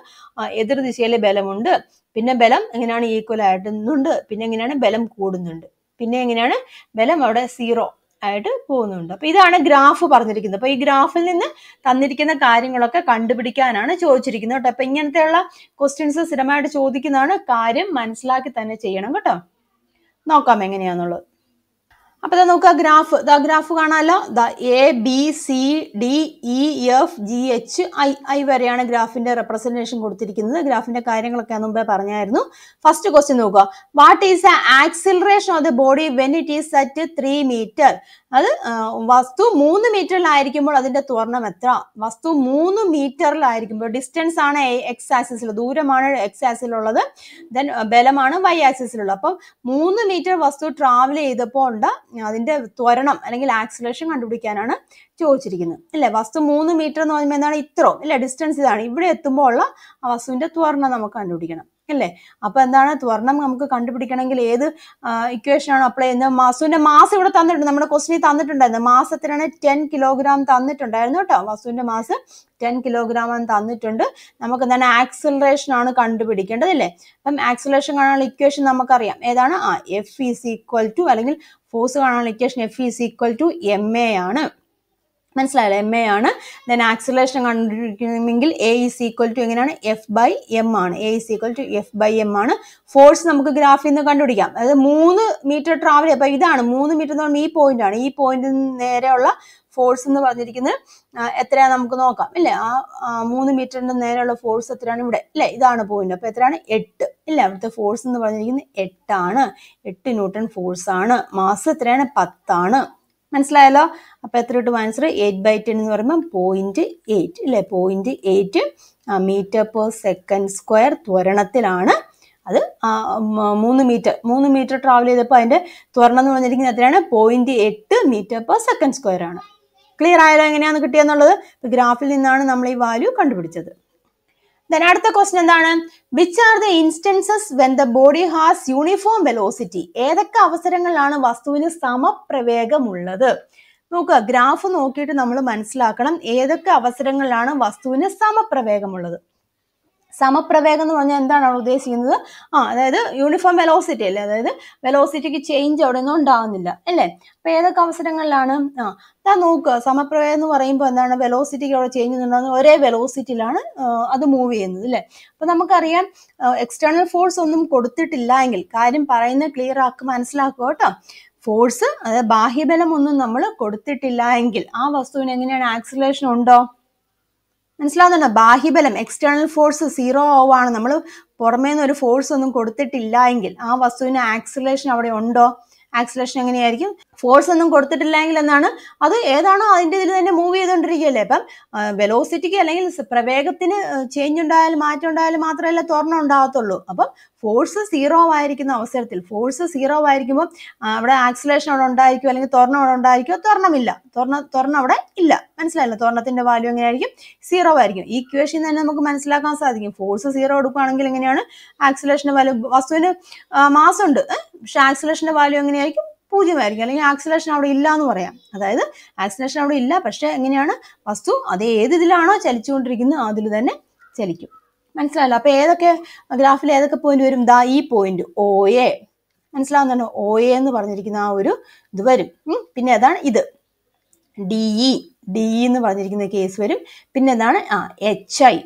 എതിർ ദിശയിലെ ബലമുണ്ട് പിന്നെ ബലം എങ്ങനെയാണ് ഈക്വൽ ആയിട്ടുന്നുണ്ട് പിന്നെ എങ്ങനെയാണ് ബലം കൂടുന്നുണ്ട് പിന്നെ എങ്ങനെയാണ് ബലം അവിടെ സീറോ ആയിട്ട് പോകുന്നുണ്ട് അപ്പൊ ഇതാണ് ഗ്രാഫ് പറഞ്ഞിരിക്കുന്നത് അപ്പൊ ഈ ഗ്രാഫിൽ നിന്ന് തന്നിരിക്കുന്ന കാര്യങ്ങളൊക്കെ കണ്ടുപിടിക്കാനാണ് ചോദിച്ചിരിക്കുന്നത് കേട്ടോ അപ്പൊ ഇങ്ങനത്തെയുള്ള ക്വസ്റ്റ്യൻസ് സ്ഥിരമായിട്ട് ചോദിക്കുന്നതാണ് കാര്യം മനസ്സിലാക്കി തന്നെ ചെയ്യണം കേട്ടോ നോക്കാം എങ്ങനെയാന്നുള്ളത് അപ്പോൾ ഇതാ നോക്കുക ഗ്രാഫ് ദാ ഗ്രാഫ് കാണാമല്ലോ ദാ A B C D E F G H I I വരെയാണ് ഗ്രാഫിൻ്റെ റെപ്രസെൻറ്റേഷൻ കൊടുത്തിരിക്കുന്നത് ഗ്രാഫിൻ്റെ കാര്യങ്ങളൊക്കെ മുമ്പേ പറഞ്ഞായിരുന്നു ഫസ്റ്റ് ക്വസ്റ്റ്യൻ നോക്കുക what is the acceleration of the body when it is at three metre അത് വസ്തു മൂന്ന് മീറ്ററിലായിരിക്കുമ്പോൾ അതിന്റെ തുവർണം എത്ര വസ്തു മൂന്ന് മീറ്ററിലായിരിക്കുമ്പോൾ ഡിസ്റ്റൻസ് ആണ് എക്സ് ആക്സിസിൽ ദൂരമാണ് എക്സ് ആക്സിലുള്ളത് ദെൻ ബലമാണ് വൈ ആക്സിസിലുള്ളത് അപ്പം മൂന്ന് മീറ്റർ വസ്തു ട്രാവൽ ചെയ്തപ്പോൾ ഉണ്ട് അതിന്റെ ത്വരണം അല്ലെങ്കിൽ ആക്സിലേഷൻ കണ്ടുപിടിക്കാനാണ് ചോദിച്ചിരിക്കുന്നത് അല്ലെ വസ്തു മൂന്ന് മീറ്റർ എന്ന് പറയുമ്പോൾ എന്താണ് ഇത്രയും അല്ലെ ഡിസ്റ്റൻസ് ഇതാണ് ഇവിടെ എത്തുമ്പോൾ ഉള്ള ആ വസ്തുവിന്റെ ത്വരണം നമുക്ക് കണ്ടുപിടിക്കണം അല്ലേ അപ്പൊ എന്താണ് ത്വർണം നമുക്ക് കണ്ടുപിടിക്കണമെങ്കിൽ ഏത് ഇക്വേഷൻ ആണ് അപ്ലൈ ചെയ്യുന്നത് വാസുവിന്റെ മാസ് ഇവിടെ തന്നിട്ടുണ്ട് നമ്മുടെ ക്വസ്റ്റിനി തന്നിട്ടുണ്ടായിരുന്നു മാസത്തിനാണ് ടെൻ കിലോഗ്രാം തന്നിട്ടുണ്ടായിരുന്നു കേട്ടോ വാസുവിന്റെ മാസ് ടെൻ കിലോഗ്രാം ആണ് തന്നിട്ടുണ്ട് നമുക്ക് എന്താണ് ആക്സിലറേഷൻ ആണ് കണ്ടുപിടിക്കേണ്ടത് അല്ലേ അപ്പം ആക്സിലറേഷൻ കാണാനുള്ള ഇക്വേഷൻ നമുക്കറിയാം ഏതാണ് ആ എഫ് ഇസ് ഈക്വൽ ടു അല്ലെങ്കിൽ ഫോഴ്സ് കാണാനുള്ള equation F is equal to M A ആണ് മനസ്സിലായല്ലോ എം എ ആണ് ദെൻ ആക്സിലേഷൻ കണ്ടിരിക്കുന്നെങ്കിൽ എ ഇസ് ഈക്വൽ ടു എങ്ങനെയാണ് എഫ് ബൈ എം ആണ് A is equal to F by M ആണ് ഫോഴ്സ് നമുക്ക് ഗ്രാഫിൽ നിന്ന് കണ്ടുപിടിക്കാം അതായത് മൂന്ന് മീറ്റർ ട്രാവൽ അപ്പൊ ഇതാണ് മൂന്ന് മീറ്റർ എന്ന് പറയുമ്പോൾ ഈ പോയിന്റ് ആണ് ഈ പോയിന്റ് നേരെയുള്ള ഫോഴ്സ് എന്ന് പറഞ്ഞിരിക്കുന്നത് എത്രയാണ് നമുക്ക് നോക്കാം ഇല്ലേ ആ മൂന്ന് മീറ്ററിന്റെ നേരെയുള്ള ഫോഴ്സ് എത്രയാണ് ഇവിടെ ഇല്ലേ ഇതാണ് പോയിന്റ് അപ്പൊ എത്രയാണ് എട്ട് ഇല്ലേ അവിടുത്തെ ഫോഴ്സ് എന്ന് പറഞ്ഞിരിക്കുന്നത് എട്ടാണ് എട്ട് ന്യൂട്ടൺ ഫോഴ്സ് ആണ് മാസ് എത്രയാണ് പത്താണ് മനസ്സിലായല്ലോ അപ്പോൾ എത്ര കിട്ടും ആൻസർ എയ്റ്റ് ബൈ ടെൻ എന്ന് പറയുമ്പോൾ പോയിന്റ് എയ്റ്റ് അല്ലെ point eight metre per second square ത്വരണത്തിലാണ് അത് മൂന്ന് മീറ്റർ മൂന്ന് മീറ്റർ ട്രാവൽ ചെയ്തപ്പോൾ അതിന്റെ ത്വരണം എന്ന് പറഞ്ഞിരിക്കുന്നത് എത്രയാണ് പോയിന്റ് എട്ട് മീറ്റർ പെർ സെക്കൻഡ് സ്ക്വയർ ആണ് ക്ലിയർ ആയാലോ എങ്ങനെയാണ് കിട്ടിയെന്നുള്ളത് ഗ്രാഫിൽ നിന്നാണ് നമ്മൾ ഈ വാല്യൂ കണ്ടുപിടിച്ചത് ദെൻ അടുത്ത ക്വസ്റ്റൻ എന്താണ് which are the instances when the body has uniform velocity ഏതൊക്കെ അവസരങ്ങളിലാണ് വസ്തുവിന് സമപ്രവേഗമുള്ളത് നോക്കുക ഗ്രാഫ് നോക്കിയിട്ട് നമ്മൾ മനസ്സിലാക്കണം ഏതൊക്കെ അവസരങ്ങളിലാണ് വസ്തുവിന് സമപ്രവേഗമുള്ളത് സമപ്രവേഗം എന്ന് പറഞ്ഞാൽ എന്താണ് അവിടെ ഉദ്ദേശിക്കുന്നത് ആ അതായത് യൂണിഫോം വെലോസിറ്റി അല്ലേ അതായത് വെലോസിറ്റിക്ക് ചേഞ്ച് അവിടെ ഒന്നും ഉണ്ടാകുന്നില്ല അല്ലേ അപ്പൊ ഏതൊക്കെ അവസരങ്ങളിലാണ് ആ ഞാൻ നോക്കുക സമപ്രവേഗം എന്ന് പറയുമ്പോൾ എന്താണ് വെലോസിറ്റിക്ക് അവിടെ ചേഞ്ച് ഉണ്ടാകുന്നത് ഒരേ വെലോസിറ്റിയിലാണ് അത് മൂവ് ചെയ്യുന്നത് അല്ലേ അപ്പൊ നമുക്കറിയാം എക്സ്റ്റേണൽ ഫോഴ്സ് ഒന്നും കൊടുത്തിട്ടില്ല എങ്കിൽ കാര്യം പറയുന്നത് ക്ലിയർ ആക്കി മനസ്സിലാക്കുക കേട്ടോ ഫോഴ്സ് അതായത് ബാഹ്യബലം ഒന്നും നമ്മൾ കൊടുത്തിട്ടില്ല എങ്കിൽ ആ വസ്തുവിന് എങ്ങനെയാണ് ആക്സിലേഷൻ ഉണ്ടോ മനസ്സിലാവുന്നുണ്ടോ ബാഹ്യബലം എക്സ്റ്റേണൽ ഫോഴ്സ് സീറോ ആവാണ് നമ്മൾ പുറമേ നിന്ന് ഒരു ഫോഴ്സ് ഒന്നും കൊടുത്തിട്ടില്ല എങ്കിൽ ആ വസ്തുവിന് ആക്സിലേഷൻ അവിടെ ഉണ്ടോ ആക്സിലേഷൻ എങ്ങനെയായിരിക്കും ഫോഴ്സ് ഒന്നും കൊടുത്തിട്ടില്ലെങ്കിൽ എന്നാണ് അത് ഏതാണോ അതിൻ്റെ ഇതിൽ തന്നെ മൂവ് ചെയ്തുകൊണ്ടിരിക്കുകയല്ലേ അപ്പം വെലോസിറ്റിക്ക് അല്ലെങ്കിൽ പ്രവേഗത്തിന് ചേഞ്ച് ഉണ്ടായാലും മാറ്റം ഉണ്ടായാലും മാത്രമല്ല തുറന്നുണ്ടാകത്തുള്ളൂ അപ്പം ഫോഴ്സ് സീറോ ആയിരിക്കുന്ന അവസരത്തിൽ ഫോഴ്സ് സീറോ ആയിരിക്കുമ്പോൾ അവിടെ ആക്സിലേഷൻ അവിടെ ഉണ്ടായിരിക്കും അല്ലെങ്കിൽ തുറണം അവിടെ ഉണ്ടായിരിക്കും തുറണമില്ല തുറന്ന തുറന്ന അവിടെ ഇല്ല മനസ്സിലായില്ല തുറന്നത്തിന്റെ വാല്യൂ എങ്ങനെയായിരിക്കും സീറോ ആയിരിക്കും ഈ ഇക്വേഷൻ തന്നെ നമുക്ക് മനസ്സിലാക്കാൻ സാധിക്കും ഫോഴ്സ് സീറോ എടുക്കുകയാണെങ്കിൽ എങ്ങനെയാണ് ആക്സിലേഷന്റെ വാല്യൂ വസ്തുവിന് മാസമുണ്ട് പക്ഷെ ആക്സിലേഷന്റെ വാല്യൂ എങ്ങനെയായിരിക്കും പൂജ്യമായിരിക്കും അല്ലെങ്കിൽ ആക്സിലേഷൻ അവിടെ ഇല്ല എന്ന് പറയാം അതായത് ആക്സിലേഷൻ അവിടെ ഇല്ല പക്ഷെ എങ്ങനെയാണ് വസ്തു അതേ ഏത് ഇതിലാണോ ചലിച്ചുകൊണ്ടിരിക്കുന്നത് അതിൽ തന്നെ ചലിക്കും മനസ്സിലായല്ലോ അപ്പൊ ഏതൊക്കെ ഗ്രാഫിൽ ഏതൊക്കെ പോയിന്റ് വരും ദാ ഈ പോയിന്റ് ഓ എ മനസ്സിലാവുന്ന ഓ എ എന്ന് പറഞ്ഞിരിക്കുന്ന ആ ഒരു ഇത് വരും പിന്നെ അതാണ് ഇത് ഡി ഇ ഡി എന്ന് പറഞ്ഞിരിക്കുന്ന കേസ് വരും പിന്നെ അതാണ് ആ എച്ച് ഐ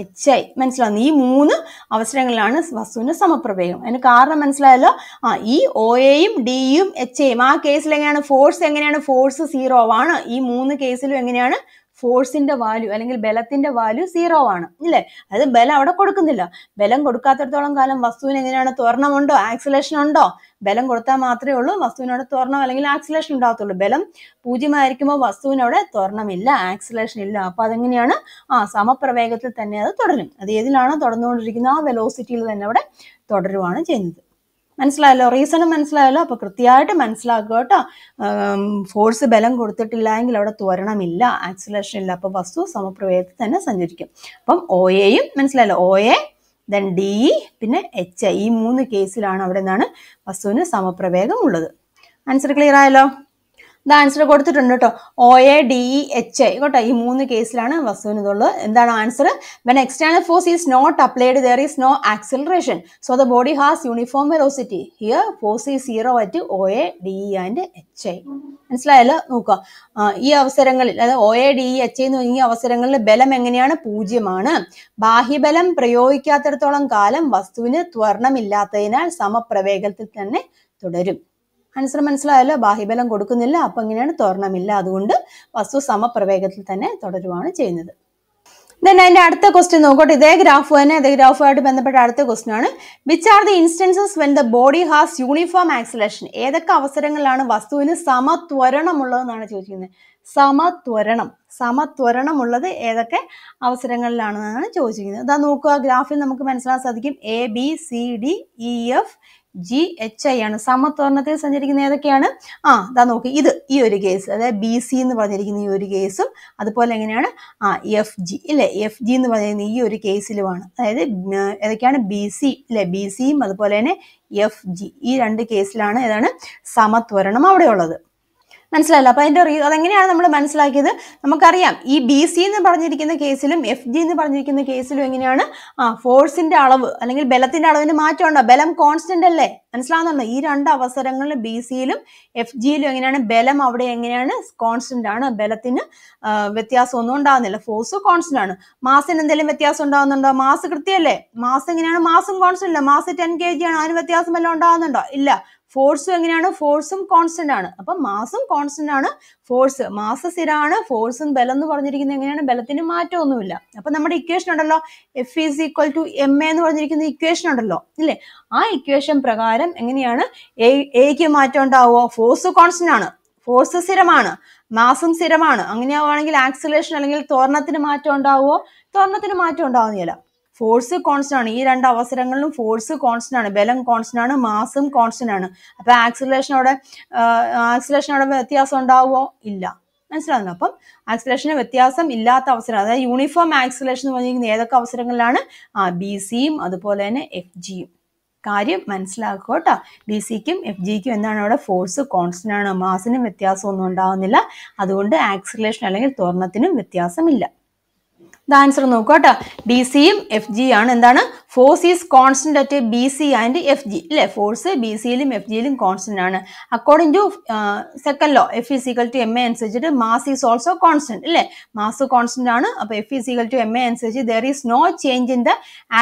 എച്ച് ഐ മനസ്സിലാവുന്ന ഈ മൂന്ന് അവസരങ്ങളിലാണ് വസ്തുവിന്റെ സമപ്രവേഗം അതിന് കാരണം മനസ്സിലായല്ലോ ആ ഈ ഒ എയും ഡിയും e എച്ച് എയും ആ കേസിൽ എങ്ങനെയാണ് ഫോഴ്സ് എങ്ങനെയാണ് ഫോഴ്സ് സീറോ ആണ് ഈ മൂന്ന് കേസിലും എങ്ങനെയാണ് ഫോഴ്സിന്റെ വാല്യൂ അല്ലെങ്കിൽ ബലത്തിന്റെ വാല്യൂ സീറോ ആണ് ഇല്ലേ അതായത് ബലം അവിടെ കൊടുക്കുന്നില്ല ബലം കൊടുക്കാത്തടത്തോളം കാലം വസ്തുവിന് എങ്ങനെയാണ് ത്വരണമുണ്ടോ ആക്സിലേഷൻ ഉണ്ടോ ബലം കൊടുത്താൽ മാത്രമേ ഉള്ളൂ വസ്തുവിനോട് ത്വരണം അല്ലെങ്കിൽ ആക്സിലേഷൻ ഉണ്ടാകത്തുള്ളൂ ബലം പൂജ്യമായിരിക്കുമ്പോൾ വസ്തുവിനോട് ത്വരണമില്ല ആക്സിലേഷൻ ഇല്ല അപ്പൊ അതെങ്ങനെയാണ് ആ സമപ്രവേഗത്തിൽ തന്നെ അത് തുടരും അത് ഏതിലാണോ തുടർന്നുകൊണ്ടിരിക്കുന്നത് ആ വെലോസിറ്റിയിൽ തന്നെ അവിടെ തുടരുവാണ് ചെയ്യുന്നത് മനസ്സിലായല്ലോ റീസണും മനസ്സിലായല്ലോ അപ്പോൾ കൃത്യമായിട്ട് മനസ്സിലാക്കുക കേട്ടോ ഫോഴ്സ് ബലം കൊടുത്തിട്ടില്ല എങ്കിൽ അവിടെ ത്വരണമില്ല ആക്സിലേഷൻ ഇല്ല അപ്പോൾ വസ്തു സമപ്രവേഹത്തിൽ തന്നെ സഞ്ചരിക്കും അപ്പം ഒ എയും മനസ്സിലായല്ലോ ഒ എ ദെൻ ഡി പിന്നെ എച്ച് ഈ മൂന്ന് കേസിലാണ് അവിടെ നിന്നാണ് വസ്തുവിന് സമപ്രവേഗം ഉള്ളത് ആൻസർ ക്ലിയർ ആയല്ലോ ഇത് ആൻസർ കൊടുത്തിട്ടുണ്ട് കേട്ടോ O A D E H I കേട്ടോ ഈ മൂന്ന് കേസിലാണ് വസ്തുവിന് ഇതുള്ളത് എന്താണ് answer when external force is not applied there is no acceleration so the body has uniform velocity here force is zero at O A D E and H I മനസ്സിലായല്ലോ നോക്കുക ഈ അവസരങ്ങളിൽ അതായത് O A D E H I എന്ന് പറഞ്ഞ അവസരങ്ങളിൽ ബലം എങ്ങനെയാണ് പൂജ്യമാണ് ബാഹ്യബലം പ്രയോഗിക്കാത്തിടത്തോളം കാലം വസ്തുവിന് ത്വരണമില്ലാത്തതിനാൽ സമപ്രവേഗത്തിൽ തന്നെ തുടരും ആൻസർ മനസ്സിലായല്ലോ ബാഹ്യബലം കൊടുക്കുന്നില്ല അപ്പൊ ഇങ്ങനെയാണ് ത്വരണമില്ല അതുകൊണ്ട് വസ്തു സമപ്രവേഗത്തിൽ തന്നെ തുടരുവാണ് ചെയ്യുന്നത് ദെൻ അതിന്റെ അടുത്ത ക്വസ്റ്റ്യൻ നോക്കോട്ടെ ഇതേ ഗ്രാഫ് തന്നെ ഇതേ ഗ്രാഫുമായിട്ട് ബന്ധപ്പെട്ട അടുത്ത ക്വസ്റ്റ്യൻ ആണ് which are the instances when the body has uniform acceleration ഏതൊക്കെ അവസരങ്ങളിലാണ് വസ്തുവിന് സമത്വരണമുള്ളതെന്നാണ് ചോദിക്കുന്നത് സമത്വരണം സമത്വരണമുള്ളത് ഏതൊക്കെ അവസരങ്ങളിലാണെന്നാണ് ചോദിച്ചിരിക്കുന്നത് അതാ നോക്കുക ഗ്രാഫിൽ നമുക്ക് മനസ്സിലാക്കാൻ സാധിക്കും A B C D E F G H I ആണ് സമത്വർണത്തിൽ സഞ്ചരിക്കുന്ന ഏതൊക്കെയാണ് ആ ഇതാ നോക്കി ഇത് ഈ ഒരു കേസ് അതായത് ബി സി എന്ന് പറഞ്ഞിരിക്കുന്ന ഈ ഒരു കേസും അതുപോലെ എങ്ങനെയാണ് ആ എഫ് ജി ഇല്ലേ എഫ് ജി എന്ന് പറയുന്ന ഈ ഒരു കേസിലുമാണ് അതായത് ഏതൊക്കെയാണ് ബി സി ഇല്ലേ ബി സിയും അതുപോലെ തന്നെ എഫ് ജി ഈ രണ്ട് കേസിലാണ് ഏതാണ് സമത്വരണം അവിടെയുള്ളത് മനസ്സിലായില്ല അപ്പോൾ അതിൻ്റെ റീ അതെങ്ങനെയാണ് നമ്മൾ മനസ്സിലാക്കിയത് നമുക്കറിയാം ഈ ബി സി എന്ന് പറഞ്ഞിരിക്കുന്ന കേസിലും എഫ് ജി എന്ന് പറഞ്ഞിരിക്കുന്ന കേസിലും എങ്ങനെയാണ് ആ ഫോഴ്സിൻ്റെ അളവ് അല്ലെങ്കിൽ ബലത്തിൻ്റെ അളവിന് മാറ്റമുണ്ടോ ബലം കോൺസ്റ്റൻ്റ് അല്ലേ മനസ്സിലാവുന്നുണ്ടോ ഈ രണ്ട് അവസരങ്ങളിൽ ബി സിയിലും എഫ് ജിയിലും എങ്ങനെയാണ് ബലം അവിടെ എങ്ങനെയാണ് കോൺസ്റ്റന്റ് ആണ് ബലത്തിന് ഒന്നും ഉണ്ടാകുന്നില്ല ഫോഴ്സ് കോൺസ്റ്റന്റ് ആണ് മാസിന് എന്തെങ്കിലും വ്യത്യാസം ഉണ്ടാകുന്നുണ്ടോ മാസ് കൃത്യമല്ലേ മാസ് എങ്ങനെയാണ് മാസും കോൺസ്റ്റന്റ് അല്ല മാസ് ടെൻ കെ ജി ആണ് അതിന് വ്യത്യാസം വല്ലതും ഉണ്ടാകുന്നുണ്ടോ ഇല്ല ഫോഴ്സും എങ്ങനെയാണ് ഫോഴ്സും കോൺസ്റ്റന്റ് ആണ് അപ്പൊ മാസും കോൺസ്റ്റന്റ് ആണ് ഫോഴ്സ് മാസ സ്ഥിരമാണ് ഫോഴ്സും ബലം എന്ന് പറഞ്ഞിരിക്കുന്നത് എങ്ങനെയാണ് ബലത്തിന് മാറ്റമൊന്നുമില്ല അപ്പൊ നമ്മുടെ ഇക്വേഷൻ ഉണ്ടല്ലോ F is equal to M A എന്ന് പറഞ്ഞിരിക്കുന്ന ഇക്വേഷൻ ഉണ്ടല്ലോ ഇല്ലേ ആ ഇക്വേഷൻ പ്രകാരം എങ്ങനെയാണ് എക്ക് മാറ്റം ഉണ്ടാവുമോ ഫോഴ്സ് കോൺസ്റ്റന്റ് ആണ് ഫോഴ്സ് സ്ഥിരമാണ് മാസും സ്ഥിരമാണ് അങ്ങനെയാവുകയാണെങ്കിൽ ആക്സിലേഷൻ അല്ലെങ്കിൽ തോരണത്തിന് മാറ്റം ഉണ്ടാവുമോ തോരണത്തിന് മാറ്റം ഉണ്ടാവുന്നില്ല ഫോഴ്സ് കോൺസ്റ്റന്റ് ആണ് ഈ രണ്ട് അവസരങ്ങളിലും ഫോഴ്സ് കോൺസ്റ്റന്റ് ആണ് ബലം കോൺസ്റ്റന്റ് ആണ് മാസും കോൺസ്റ്റന്റ് ആണ് അപ്പൊ ആക്സിലേഷൻ അവിടെ ആക്സിലേഷൻ അവിടെ വ്യത്യാസം ഉണ്ടാവുമോ ഇല്ല മനസ്സിലാവുന്നു അപ്പം ആക്സിലേഷന് വ്യത്യാസം ഇല്ലാത്ത അവസരം അതായത് യൂണിഫോം ആക്സിലേഷൻ എന്ന് പറഞ്ഞിരിക്കുന്ന ഏതൊക്കെ അവസരങ്ങളിലാണ് ആ ബി സിയും അതുപോലെ തന്നെ എഫ് ജിയും കാര്യം മനസ്സിലാക്കുക കേട്ടോ ബി സിക്കും എഫ് ജിക്കും എന്താണ് അവിടെ ഫോഴ്സ് കോൺസ്റ്റന്റ് ആണ് മാസിനും ഒന്നും ഉണ്ടാകുന്നില്ല അതുകൊണ്ട് ആക്സിലേഷൻ അല്ലെങ്കിൽ ത്വരണത്തിനും വ്യത്യാസമില്ല ദാൻസർ ആൻസർ നോക്കുക കേട്ടോ ഡി സിയും എഫ് ജി ആണ് എന്താണ് force is constant at B C and F G അല്ലെ ഫോഴ്സ് ബി സിയിലും എഫ് ജിയിലും കോൺസ്റ്റന്റ് ആണ് according to second law F is equal to M A അനുസരിച്ചിട്ട് മാസ് ഈസ് ഓൾസോ കോൺസ്റ്റന്റ് അല്ലെ മാസ് കോൺസ്റ്റന്റ് ആണ് അപ്പോൾ F is equal to M A അനുസരിച്ച് there is no change in the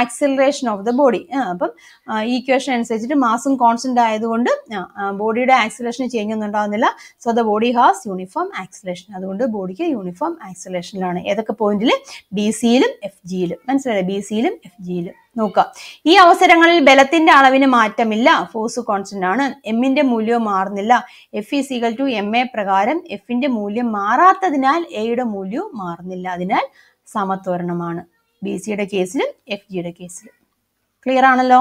acceleration of the body അപ്പം ഈ equation അനുസരിച്ചിട്ട് മാസും constant ആയതുകൊണ്ട് ബോഡിയുടെ ആക്സിലേഷൻ ചേഞ്ച് ഒന്നും ഉണ്ടാകുന്നില്ല so the body has uniform acceleration അതുകൊണ്ട് ബോഡിക്ക് യൂണിഫോം ആക്സിലേഷനിലാണ് ഏതൊക്കെ പോയിന്റിൽ ബി സിയിലും എഫ് ജിയിലും മനസ്സിലായോ ബി സിയിലും എഫ് ജിയിലും നോക്കുക ഈ അവസരങ്ങളിൽ ബലത്തിന്റെ അളവിന് മാറ്റമില്ല ഫോഴ്സ് കോൺസ്റ്റന്റ് ആണ് എമ്മിന്റെ മൂല്യവും മാറുന്നില്ല F is equal to M A പ്രകാരം എഫിന്റെ മൂല്യം മാറാത്തതിനാൽ എയുടെ മൂല്യവും മാറുന്നില്ല അതിനാൽ സമത്വരണമാണ് ബി സിയുടെ കേസിലും എഫ് ജിയുടെ കേസിലും ക്ലിയർ ആണല്ലോ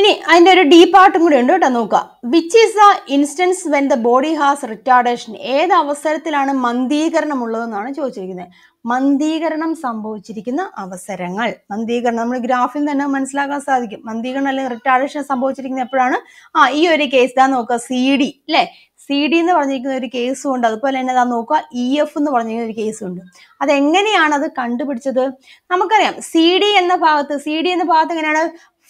ഇനി അതിന്റെ ഒരു ഡീ പാർട്ടും കൂടി ഉണ്ട് കേട്ടോ നോക്കുക which is the instance when the body has retardation ഏത് അവസരത്തിലാണ് മന്ദീകരണം ഉള്ളതെന്നാണ് ചോദിച്ചിരിക്കുന്നത് മന്ദീകരണം സംഭവിച്ചിരിക്കുന്ന അവസരങ്ങൾ മന്ദീകരണം നമ്മൾ ഗ്രാഫിൽ തന്നെ മനസ്സിലാക്കാൻ സാധിക്കും മന്ദീകരണം അല്ലെങ്കിൽ റിട്ടാഡേഷൻ സംഭവിച്ചിരിക്കുന്ന എപ്പോഴാണ് ആ ഈ ഒരു കേസ് ഇതാ നോക്കുക സി ഡി അല്ലെ സി ഡി എന്ന് പറഞ്ഞിരിക്കുന്ന ഒരു കേസും ഉണ്ട് അതുപോലെ തന്നെ ഇതാ നോക്കുക ഇ e എഫ് എന്ന് പറഞ്ഞിരിക്കുന്ന ഒരു കേസും ഉണ്ട് അതെങ്ങനെയാണ് അത് കണ്ടുപിടിച്ചത് നമുക്കറിയാം സി ഡി എന്ന ഭാഗത്ത് സി ഡി എന്ന ഭാഗത്ത് എങ്ങനെയാണ്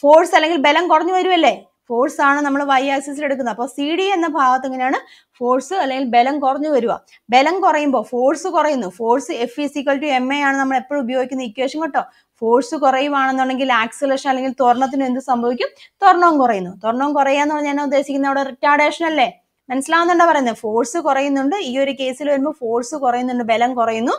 ഫോഴ്സ് അല്ലെങ്കിൽ ബലം കുറഞ്ഞു വരുമല്ലേ ഫോഴ്സ് ആണ് നമ്മൾ വൈ ആക്സിസിൽ എടുക്കുന്നത് അപ്പോൾ സി ഡി എന്ന ഭാഗത്ത് ഇങ്ങനെയാണ് ഫോഴ്സ് അല്ലെങ്കിൽ ബലം കുറഞ്ഞു വരിക ബലം കുറയുമ്പോൾ ഫോഴ്സ് കുറയുന്നു force F is equal to M A ആണ് നമ്മൾ എപ്പോഴും ഉപയോഗിക്കുന്ന ഇക്വേഷൻ കേട്ടോ ഫോഴ്സ് കുറയുവാണെന്നുണ്ടെങ്കിൽ ആക്സിലേഷൻ അല്ലെങ്കിൽ ത്വരണത്തിന് എന്ത് സംഭവിക്കും ത്വരണവും കുറയുന്നു ത്വരണവും കുറയാന്ന് പറഞ്ഞാൽ ഉദ്ദേശിക്കുന്നത് അവിടെ റിറ്റാർഡേഷൻ അല്ലേ മനസ്സിലാവുന്നുണ്ടോ പറയുന്നത് ഫോഴ്സ് കുറയുന്നുണ്ട് ഈ ഒരു കേസിൽ വരുമ്പോൾ ഫോഴ്സ് കുറയുന്നുണ്ട് ബലം കുറയുന്നു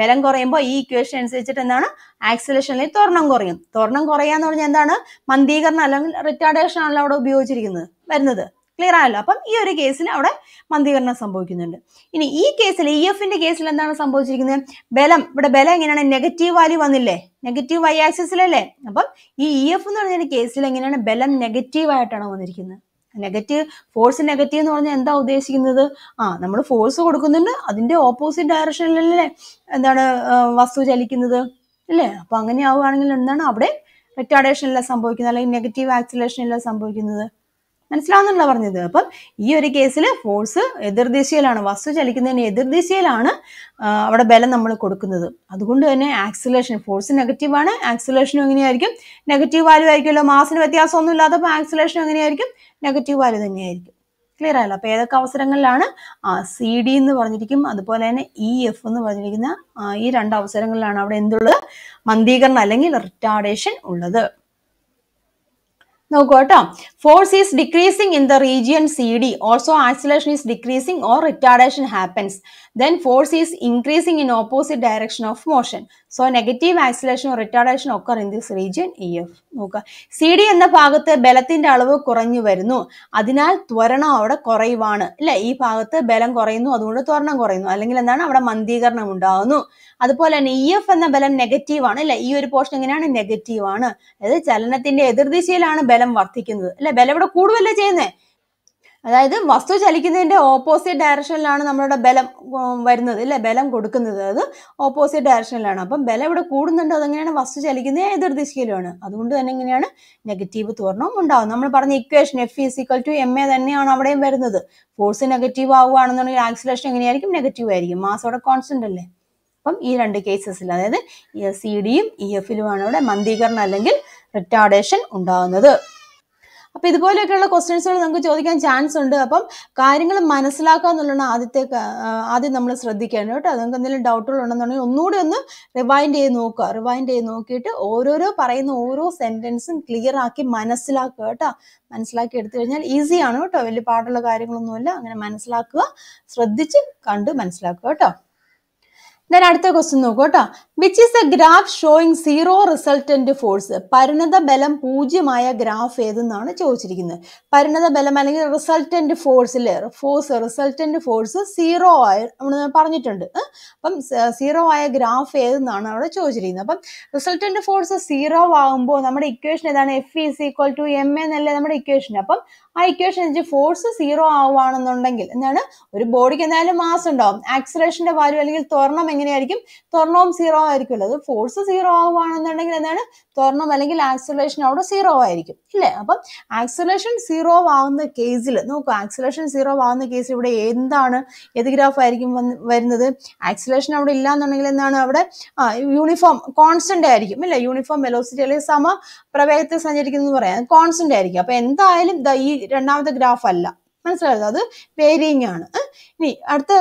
ബലം കുറയുമ്പോൾ ഈ ഇക്വേഷൻ അനുസരിച്ചിട്ട് എന്താണ് ആക്സിലേഷനിൽ ത്വരണം കുറയും ത്വരണം കുറയാന്ന് പറഞ്ഞാൽ എന്താണ് മന്ദീകരണം അല്ലെങ്കിൽ റിട്ടാർഡേഷൻ ആണല്ലോ അവിടെ ഉപയോഗിച്ചിരിക്കുന്നത് വരുന്നത് ക്ലിയർ ആയല്ലോ അപ്പം ഈ ഒരു കേസിൽ അവിടെ മന്ദീകരണം സംഭവിക്കുന്നുണ്ട് ഇനി ഈ കേസിൽ ഇ എഫിന്റെ കേസിൽ എന്താണ് സംഭവിച്ചിരിക്കുന്നത് ബലം ഇവിടെ ബലം എങ്ങനെയാണ് നെഗറ്റീവ് വാല്യൂ വന്നില്ലേ നെഗറ്റീവ് വൈ ആക്സിസിലല്ലേ അപ്പം ഈ ഇ e എഫ് എന്ന് പറഞ്ഞ കേസിൽ എങ്ങനെയാണ് ബലം നെഗറ്റീവ് ആയിട്ടാണ് വന്നിരിക്കുന്നത് നെഗറ്റീവ് ഫോഴ്സ് നെഗറ്റീവ് എന്ന് പറഞ്ഞാൽ എന്താ ഉദ്ദേശിക്കുന്നത് ആ നമ്മൾ ഫോഴ്സ് കൊടുക്കുന്നുണ്ട് അതിന്റെ ഓപ്പോസിറ്റ് ഡയറക്ഷനിലല്ലേ എന്താണ് വസ്തു ചലിക്കുന്നത് അല്ലേ അപ്പൊ അങ്ങനെ ആവുകയാണെങ്കിൽ എന്താണ് അവിടെ റിറ്റാർഡേഷൻ അല്ല സംഭവിക്കുന്നത് അല്ലെങ്കിൽ നെഗറ്റീവ് ആക്സിലേഷനിലാണ് അല്ല സംഭവിക്കുന്നത് മനസ്സിലാവുന്നുള്ള പറഞ്ഞത് അപ്പം ഈ ഒരു കേസിൽ ഫോഴ്സ് എതിർദിശയിലാണ് വസ്തു ചലിക്കുന്നതിന് എതിർദിശയിലാണ് അവിടെ ബലം നമ്മൾ കൊടുക്കുന്നത് അതുകൊണ്ട് തന്നെ ആക്സിലേഷൻ ഫോഴ്സ് നെഗറ്റീവാണ് ആക്സിലേഷനും എങ്ങനെയായിരിക്കും നെഗറ്റീവ് വാല്യൂ ആയിരിക്കുമല്ലോ മാസിന് വ്യത്യാസമൊന്നും ഇല്ലാത്തപ്പോൾ ആക്സിലേഷൻ എങ്ങനെയായിരിക്കും നെഗറ്റീവ് വാല്യൂ തന്നെയായിരിക്കും ക്ലിയർ ആയല്ലോ അപ്പോൾ ഏതൊക്കെ അവസരങ്ങളിലാണ് സി ഡി എന്ന് പറഞ്ഞിരിക്കും അതുപോലെ തന്നെ ഇ e, എഫ് എന്ന് പറഞ്ഞിരിക്കുന്ന ഈ രണ്ട് അവസരങ്ങളിലാണ് അവിടെ എന്തുള്ളത് മന്ദീകരണം അല്ലെങ്കിൽ റിട്ടാർഡേഷൻ ഉള്ളത് Now, got force is decreasing in the region CD. Also, isolation is decreasing or retardation happens. then force is increasing in opposite direction of motion. So, negative acceleration or retardation occur in this region EF. നോക്കുക C D എന്ന ഭാഗത്ത് ബലത്തിന്റെ അളവ് കുറഞ്ഞു വരുന്നു അതിനാൽ ത്വരണം അവിടെ കുറയുവാണ് അല്ലെ ഈ ഭാഗത്ത് ബലം കുറയുന്നു അതുകൊണ്ട് ത്വരണം കുറയുന്നു അല്ലെങ്കിൽ എന്താണ് അവിടെ മന്ദീകരണം ഉണ്ടാകുന്നു അതുപോലെ തന്നെ ഇ e എഫ് എന്ന ബലം നെഗറ്റീവ് ആണ് അല്ലെ ഈ ഒരു പോർഷൻ എങ്ങനെയാണ് നെഗറ്റീവ് ആണ് അതായത് ചലനത്തിന്റെ എതിർദിശയിലാണ് ബലം വർദ്ധിക്കുന്നത് അല്ലെ ബലം ഇവിടെ കൂടുതലല്ലേ ചെയ്യുന്നേ അതായത് വസ്തു ചലിക്കുന്നതിൻ്റെ ഓപ്പോസിറ്റ് ഡയറക്ഷനിലാണ് നമ്മളുടെ ബലം വരുന്നത് അല്ലേ ബലം കൊടുക്കുന്നത് അത് ഓപ്പോസിറ്റ് ഡയറക്ഷനിലാണ് അപ്പം ബലം ഇവിടെ കൂടുന്നുണ്ടോ അതെങ്ങനെയാണ് വസ്തു ചലിക്കുന്നത് എതിർ ദിശയിലുമാണ് അതുകൊണ്ട് തന്നെ എങ്ങനെയാണ് നെഗറ്റീവ് ത്വരണവും ഉണ്ടാവും നമ്മൾ പറഞ്ഞ equation F is equal to M A തന്നെയാണ് അവിടെയും വരുന്നത് ഫോഴ്സ് നെഗറ്റീവ് ആവുകയാണെന്നുണ്ടെങ്കിൽ ആക്സിലേഷൻ എങ്ങനെയായിരിക്കും നെഗറ്റീവ് ആയിരിക്കും മാസ് അവിടെ കോൺസ്റ്റന്റ് അല്ലേ അപ്പം ഈ രണ്ട് കേസസിൽ അതായത് സി ഡിയും ഇ e എഫിലുമാണ് ഇവിടെ മന്ദീകരണം അല്ലെങ്കിൽ റിട്ടാർഡേഷൻ ഉണ്ടാകുന്നത് അപ്പം ഇതുപോലെയൊക്കെയുള്ള ക്വസ്റ്റ്യൻസുകൾ നമുക്ക് ചോദിക്കാൻ ചാൻസ് ഉണ്ട് അപ്പം കാര്യങ്ങൾ മനസ്സിലാക്കുക എന്നുള്ളതാണ് ആദ്യത്തെ ആദ്യം നമ്മൾ ശ്രദ്ധിക്കുകയാണ് കേട്ടോ നിങ്ങൾക്ക് എന്തെങ്കിലും ഡൗട്ടുകൾ ഉണ്ടെന്നുണ്ടെങ്കിൽ ഒന്നുകൂടി ഒന്ന് റിവൈൻഡ് ചെയ്ത് നോക്കുക റിവൈൻഡ് ചെയ്ത് നോക്കിയിട്ട് ഓരോരോ പറയുന്ന ഓരോ സെൻറ്റൻസും ക്ലിയർ ആക്കി മനസ്സിലാക്കുക കേട്ടോ മനസ്സിലാക്കി എടുത്തു കഴിഞ്ഞാൽ ഈസിയാണ് കേട്ടോ വലിയ പാടുള്ള കാര്യങ്ങളൊന്നുമില്ല അങ്ങനെ മനസ്സിലാക്കുക ശ്രദ്ധിച്ച് കണ്ട് മനസ്സിലാക്കുക കേട്ടോ ദൻ അടുത്ത ക്വസ്റ്റ്യൻ നോക്കൂ കേട്ടോ which is a graph showing zero resultant force പരിണത ബലം പൂജ്യമായ ഗ്രാഫ് ഏതെന്നാണ് ചോദിച്ചിരിക്കുന്നത് പരിണത ബലം അല്ലെങ്കിൽ ഫോഴ്സ് ഫോഴ്സിൽ ഫോഴ്സ് റിസൾട്ടന്റ് ഫോഴ്സ് സീറോ ആയ പറഞ്ഞിട്ടുണ്ട് അപ്പം സീറോ ആയ ഗ്രാഫ് ഏതെന്നാണ് അവിടെ ചോദിച്ചിരിക്കുന്നത് അപ്പം റിസൾട്ടന്റ് ഫോഴ്സ് സീറോ ആകുമ്പോൾ നമ്മുടെ ഇക്വേഷൻ ഏതാണ് F is equal to M എന്നല്ലേ നമ്മുടെ ഇക്വേഷൻ അപ്പം ആ ഇക്വേഷൻ അനുസരിച്ച് ഫോഴ്സ് സീറോ ആവുകയാണെന്നുണ്ടെങ്കിൽ എന്താണ് ഒരു ബോഡിക്ക് എന്തായാലും മാസ് ഉണ്ടാവും ആക്സിലേഷന്റെ വാല്യൂ അല്ലെങ്കിൽ ത്വരണം എങ്ങനെയായിരിക്കും ത്വരണവും സീറോ ആയിരിക്കുമല്ലോ അത് ഫോഴ്സ് സീറോ ആവുകയാണെന്നുണ്ടെങ്കിൽ എന്താണ് ത്വരണം അല്ലെങ്കിൽ ആക്സിലേഷൻ അവിടെ സീറോ ആയിരിക്കും ഇല്ലേ അപ്പം ആക്സിലേഷൻ സീറോ ആവുന്ന കേസിൽ നോക്കൂ ആക്സിലേഷൻ സീറോ ആവുന്ന കേസ് ഇവിടെ എന്താണ് ഏത് ഗ്രാഫ് ആയിരിക്കും വരുന്നത് ആക്സിലേഷൻ അവിടെ ഇല്ല എന്നുണ്ടെങ്കിൽ എന്താണ് അവിടെ യൂണിഫോം കോൺസ്റ്റന്റ് ആയിരിക്കും ഇല്ലേ യൂണിഫോം വെലോസിറ്റി അല്ലെങ്കിൽ സമ പ്രവേഗത്തിൽ സഞ്ചരിക്കുന്നു പറയാം കോൺസ്റ്റന്റ് ആയിരിക്കും അപ്പൊ എന്തായാലും ഈ രണ്ടാമത്തെ ഗ്രാഫ് അല്ല മനസ്സിലായത് അത് വേരിയിങ് ആണ് ഇനി അടുത്ത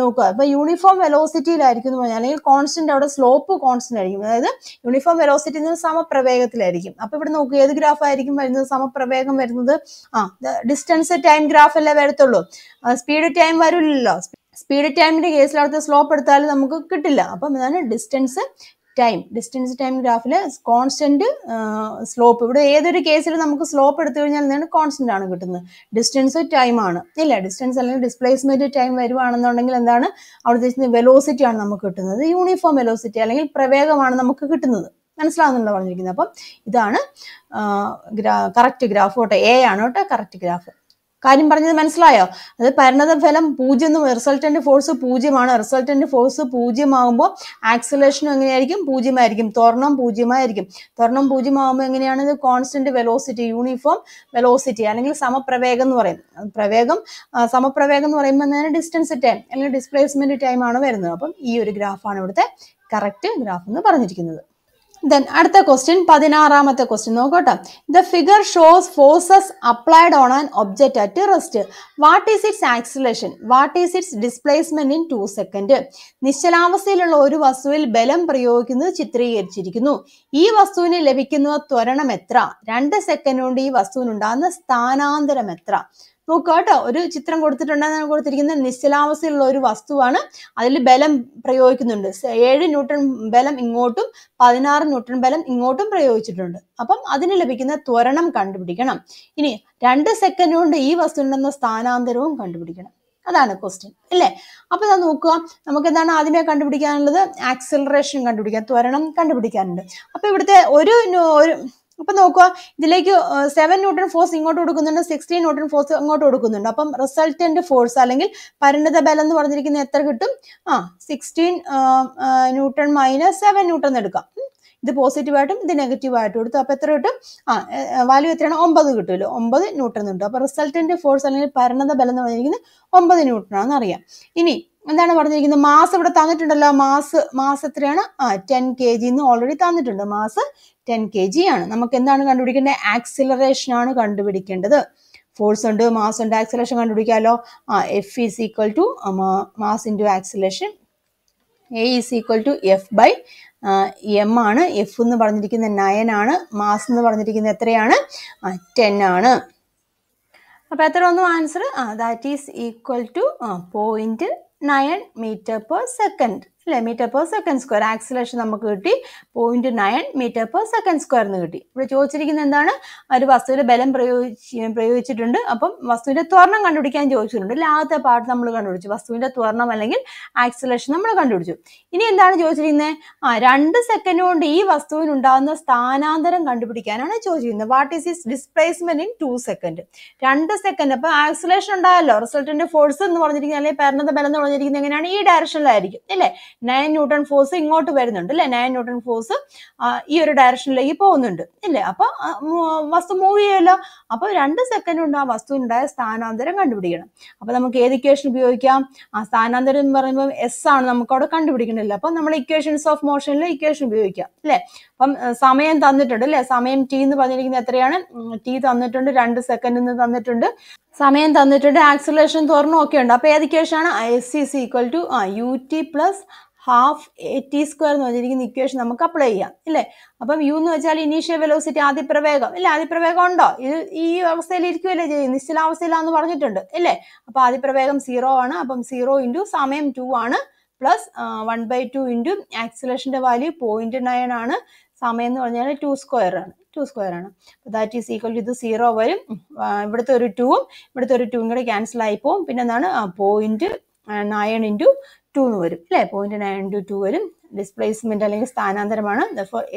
നോക്കുക ഇപ്പൊ യൂണിഫോം വെലോസിറ്റിയിലായിരിക്കും എന്ന് പറഞ്ഞാൽ അല്ലെങ്കിൽ കോൺസ്റ്റന്റ് അവിടെ സ്ലോപ്പ് കോൺസ്റ്റന്റ് ആയിരിക്കും അതായത് യൂണിഫോം വെലോസിറ്റി എന്ന് സമപ്രവേഗത്തിലായിരിക്കും അപ്പൊ ഇവിടെ നോക്കുക ഏത് ഗ്രാഫ് ആയിരിക്കും വരുന്നത് സമപ്രവേഗം വരുന്നത് ആ ഡിസ്റ്റൻസ് ടൈം ഗ്രാഫ് അല്ലേ വരത്തുള്ളൂ സ്പീഡ് ടൈം വരില്ലല്ലോ സ്പീഡ് ടൈമിന്റെ കേസിൽ അടുത്ത സ്ലോപ്പ് എടുത്താലും നമുക്ക് കിട്ടില്ല അപ്പം ഞാൻ ഡിസ്റ്റൻസ് ടൈം ഡിസ്റ്റൻസ് ടൈം ഗ്രാഫിൽ കോൺസ്റ്റന്റ് സ്ലോപ്പ് ഇവിടെ ഏതൊരു കേസിൽ നമുക്ക് സ്ലോപ്പ് എടുത്തു കഴിഞ്ഞാൽ എന്താണ് കോൺസ്റ്റന്റ് ആണ് കിട്ടുന്നത് ഡിസ്റ്റൻസ് ടൈം ആണ് ഇല്ല ഡിസ്റ്റൻസ് അല്ലെങ്കിൽ ഡിസ്പ്ലേസ്മെന്റ് ടൈം വരുവാണെന്നുണ്ടെങ്കിൽ എന്താണ് അവിടെ വെലോസിറ്റി ആണ് നമുക്ക് കിട്ടുന്നത് യൂണിഫോം വെലോസിറ്റി അല്ലെങ്കിൽ പ്രവേഗമാണ് നമുക്ക് കിട്ടുന്നത് മനസ്സിലാകുന്നുണ്ടോ പറഞ്ഞിരിക്കുന്നത് അപ്പം ഇതാണ് കറക്റ്റ് ഗ്രാഫ് കേട്ടോ എ ആണ് കേട്ടോ കറക്റ്റ് ഗ്രാഫ് കാര്യം പറഞ്ഞത് മനസ്സിലായോ അത് പരിണത ഫലം പൂജ്യം റിസൾട്ടന്റ് ഫോഴ്സ് പൂജ്യമാണ് റിസൾട്ടന്റ് ഫോഴ്സ് പൂജ്യമാകുമ്പോൾ ആക്സിലേഷനും എങ്ങനെയായിരിക്കും പൂജ്യമായിരിക്കും ത്വരണം പൂജ്യമായിരിക്കും ത്വരണം പൂജ്യമാകുമ്പോൾ എങ്ങനെയാണ് ഇത് കോൺസ്റ്റന്റ് വെലോസിറ്റി യൂണിഫോം വെലോസിറ്റി അല്ലെങ്കിൽ സമപ്രവേഗം എന്ന് പറയും പ്രവേഗം സമപ്രവേഗം എന്ന് പറയുമ്പോൾ ഡിസ്റ്റൻസ് ടൈം അല്ലെങ്കിൽ ഡിസ്പ്ലേസ്മെന്റ് ടൈം ആണ് വരുന്നത് അപ്പം ഈ ഒരു ഗ്രാഫാണ് ഇവിടുത്തെ കറക്റ്റ് ഗ്രാഫ് എന്ന് പറഞ്ഞിരിക്കുന്നത് ദെൻ അടുത്ത ക്വസ്റ്റ്യൻ പതിനാറാമത്തെ ക്വസ്റ്റ്യൻ നോക്കട്ടെ the figure shows forces applied on an object at rest what is its acceleration what is its displacement in two second നിശ്ചലാവസ്ഥയിലുള്ള ഒരു വസ്തുവിൽ ബലം പ്രയോഗിക്കുന്നത് ചിത്രീകരിച്ചിരിക്കുന്നു ഈ വസ്തുവിന് ലഭിക്കുന്ന ത്വരണം എത്ര രണ്ട് സെക്കൻഡ് കൊണ്ട് ഈ വസ്തുവിനുണ്ടാകുന്ന സ്ഥാനാന്തരം എത്ര നോക്കുക കേട്ടോ ഒരു ചിത്രം കൊടുത്തിട്ടുണ്ടെന്ന് കൊടുത്തിരിക്കുന്നത് നിശ്ചലാവസ്ഥയിലുള്ള ഒരു വസ്തുവാണ് അതിൽ ബലം പ്രയോഗിക്കുന്നുണ്ട് ഏഴ് ന്യൂട്ടൺ ബലം ഇങ്ങോട്ടും പതിനാറ് ന്യൂട്ടൺ ബലം ഇങ്ങോട്ടും പ്രയോഗിച്ചിട്ടുണ്ട് അപ്പം അതിന് ലഭിക്കുന്ന ത്വരണം കണ്ടുപിടിക്കണം ഇനി രണ്ട് സെക്കൻഡ് കൊണ്ട് ഈ വസ്തുണ്ടെന്ന സ്ഥാനാന്തരവും കണ്ടുപിടിക്കണം അതാണ് ക്വസ്റ്റ്യൻ അല്ലേ അപ്പൊ ഇതാ നോക്കുക നമുക്ക് എന്താണ് ആദ്യമേ കണ്ടുപിടിക്കാനുള്ളത് ആക്സിലറേഷൻ കണ്ടുപിടിക്കാൻ ത്വരണം കണ്ടുപിടിക്കാനുണ്ട് അപ്പൊ ഇവിടുത്തെ ഒരു ഒരു അപ്പൊ നോക്കുക ഇതിലേക്ക് സെവൻ ന്യൂട്ടൺ ഫോഴ്സ് ഇങ്ങോട്ട് കൊടുക്കുന്നുണ്ട് സിക്സ്റ്റീൻ ന്യൂട്ടൺ ഫോഴ്സ് അങ്ങോട്ട് കൊടുക്കുന്നുണ്ട് അപ്പം റിസൾട്ടന്റ് ഫോഴ്സ് അല്ലെങ്കിൽ പരിണിത ബലം എന്ന് പറഞ്ഞിരിക്കുന്ന എത്ര കിട്ടും ആ sixteen newton minus seven newton എടുക്കാം ഇത് ആയിട്ടും ഇത് ആയിട്ടും എടുത്തു അപ്പൊ എത്ര കിട്ടും ആ വാല്യൂ എത്രയാണ് ഒമ്പത് കിട്ടുമല്ലോ ഒമ്പത് ന്യൂട്ടൺ കിട്ടും അപ്പോൾ റിസൾട്ടന്റ് ഫോഴ്സ് അല്ലെങ്കിൽ പരിണത ബലം എന്ന് പറഞ്ഞിരിക്കുന്നത് ഒമ്പത് ന്യൂട്ടൺ ആണെന്ന് അറിയാം ഇനി എന്താണ് പറഞ്ഞിരിക്കുന്നത് മാസ് ഇവിടെ തന്നിട്ടുണ്ടല്ലോ മാസ് മാസ് എത്രയാണ് ആ ടെൻ കെ ജി എന്ന് ഓൾറെഡി തന്നിട്ടുണ്ട് മാസ് ടെൻ കെ ജി ആണ് നമുക്ക് എന്താണ് കണ്ടുപിടിക്കേണ്ടത് ആക്സിലറേഷൻ ആണ് കണ്ടുപിടിക്കേണ്ടത് ഫോഴ്സ് ഉണ്ട് മാസ് ഉണ്ട് ആക്സിലേഷൻ കണ്ടുപിടിക്കാമല്ലോ ആ F is equal to mass into acceleration A is equal to F by M ആണ് എഫ് എന്ന് പറഞ്ഞിരിക്കുന്ന നയൻ ആണ് മാസ് എന്ന് പറഞ്ഞിരിക്കുന്നത് എത്രയാണ് ടെൻ ആണ് അപ്പോൾ എത്ര ഒന്നും answer that is equal to point 9 meter per second. അല്ലേ metre per second square acceleration നമുക്ക് കിട്ടി point nine metre per second square എന്ന് കിട്ടി ഇവിടെ ചോദിച്ചിരിക്കുന്നത് എന്താണ് ഒരു വസ്തുവിൻ്റെ ബലം പ്രയോഗിച്ച് പ്രയോഗിച്ചിട്ടുണ്ട് അപ്പം വസ്തുവിൻ്റെ ത്വരണം കണ്ടുപിടിക്കാൻ ചോദിച്ചിട്ടുണ്ട് ലാഭത്തെ പാർട്ട് നമ്മൾ കണ്ടുപിടിച്ചു വസ്തുവിൻ്റെ ത്വരണം അല്ലെങ്കിൽ ആക്സിലേഷൻ നമ്മൾ കണ്ടുപിടിച്ചു ഇനി എന്താണ് ചോദിച്ചിരിക്കുന്നത് ആ രണ്ട് സെക്കൻഡ് കൊണ്ട് ഈ വസ്തുവിനുണ്ടാകുന്ന സ്ഥാനാന്തരം കണ്ടുപിടിക്കാനാണ് ചോദിച്ചിരിക്കുന്നത് what is is displacement in two second രണ്ട് സെക്കൻഡ് അപ്പോൾ ആക്സിലേഷൻ ഉണ്ടായല്ലോ റിസൾട്ടിന്റെ ഫോഴ്സ് എന്ന് പറഞ്ഞിരിക്കുന്നത് അല്ലെങ്കിൽ പേരണത ബലം എന്ന് പറഞ്ഞിരിക്കുന്നത് എങ്ങനെയാണ് ഈ ഡയറക്ഷനിലായിരിക്കും അല്ലേ നയൻ ന്യൂട്ടൺ ഫോഴ്സ് ഇങ്ങോട്ട് വരുന്നുണ്ട് അല്ലെ നയൻ ന്യൂട്ടൺ ഫോഴ്സ് ഈ ഒരു ഡയറക്ഷനിലേക്ക് പോകുന്നുണ്ട് ഇല്ലേ അപ്പൊ വസ്തു മൂവ് ചെയ്യല്ലോ അപ്പൊ രണ്ട് സെക്കൻഡ് കൊണ്ട് ആ വസ്തുവിനുണ്ടായ സ്ഥാനാന്തരം കണ്ടുപിടിക്കണം അപ്പൊ നമുക്ക് ഏത് ഇക്വേഷൻ ഉപയോഗിക്കാം ആ സ്ഥാനാന്തരം എന്ന് പറയുമ്പോൾ എസ് ആണ് നമുക്ക് അവിടെ കണ്ടുപിടിക്കണമല്ലോ അപ്പൊ നമ്മൾ ഇക്വേഷൻസ് ഓഫ് മോഷനിൽ ഇക്വേഷൻ ഉപയോഗിക്കാം അല്ലെ അപ്പം സമയം തന്നിട്ടുണ്ട് അല്ലെ സമയം ടി എന്ന് പറഞ്ഞിരിക്കുന്നത് എത്രയാണ് ടി തന്നിട്ടുണ്ട് രണ്ട് സെക്കൻഡ് എന്ന് തന്നിട്ടുണ്ട് സമയം തന്നിട്ടുണ്ട് ആക്സലേഷൻ തുറന്നും ഒക്കെ ഉണ്ട് അപ്പൊ ഏത് ഇക്വേഷൻ ആണ് S is equal to U T plus half A T square എന്ന് പറഞ്ഞിരിക്കുന്ന ഇക്വേഷൻ നമുക്ക് അപ്ലൈ ചെയ്യാം ഇല്ലേ അപ്പം യു എന്ന് വെച്ചാൽ ഇനീഷ്യൽ വെലോസിറ്റി ആദിപ്രവേഗം ഇല്ല ആദിപ്രവേഗം ഉണ്ടോ ഇത് ഈ അവസ്ഥയിൽ ഇരിക്കുമല്ലേ ചെയ്യും നിശ്ചലാവസ്ഥയിലാന്ന് പറഞ്ഞിട്ടുണ്ട് ഇല്ലേ അപ്പൊ ആദിപ്രവേഗം സീറോ ആണ് അപ്പം സീറോ ഇൻറ്റു സമയം ടു ആണ് plus one by two into ആക്സിലേഷൻ്റെ വാല്യൂ പോയിന്റ് നയൻ ആണ് സമയം എന്ന് പറഞ്ഞാൽ ടു സ്ക്വയർ ആണ് ടു സ്ക്വയർ ആണ് ദാറ്റ് ഈസ് ഈക്വൽ ഇത് സീറോ വരും ഇവിടുത്തെ ഒരു ടൂവും ഇവിടുത്തെ ഒരു ടൂവും കൂടെ ക്യാൻസൽ ആയി പോവും പിന്നെ എന്താണ് പോയിന്റ് നയൻ ഇൻറ്റു ടു എന്ന് വരും അല്ലെ പോയിന്റ് നയൻ ടു ടു വരും ഡിസ്പ്ലേസ്മെന്റ് അല്ലെങ്കിൽ സ്ഥാനാന്തരമാണ്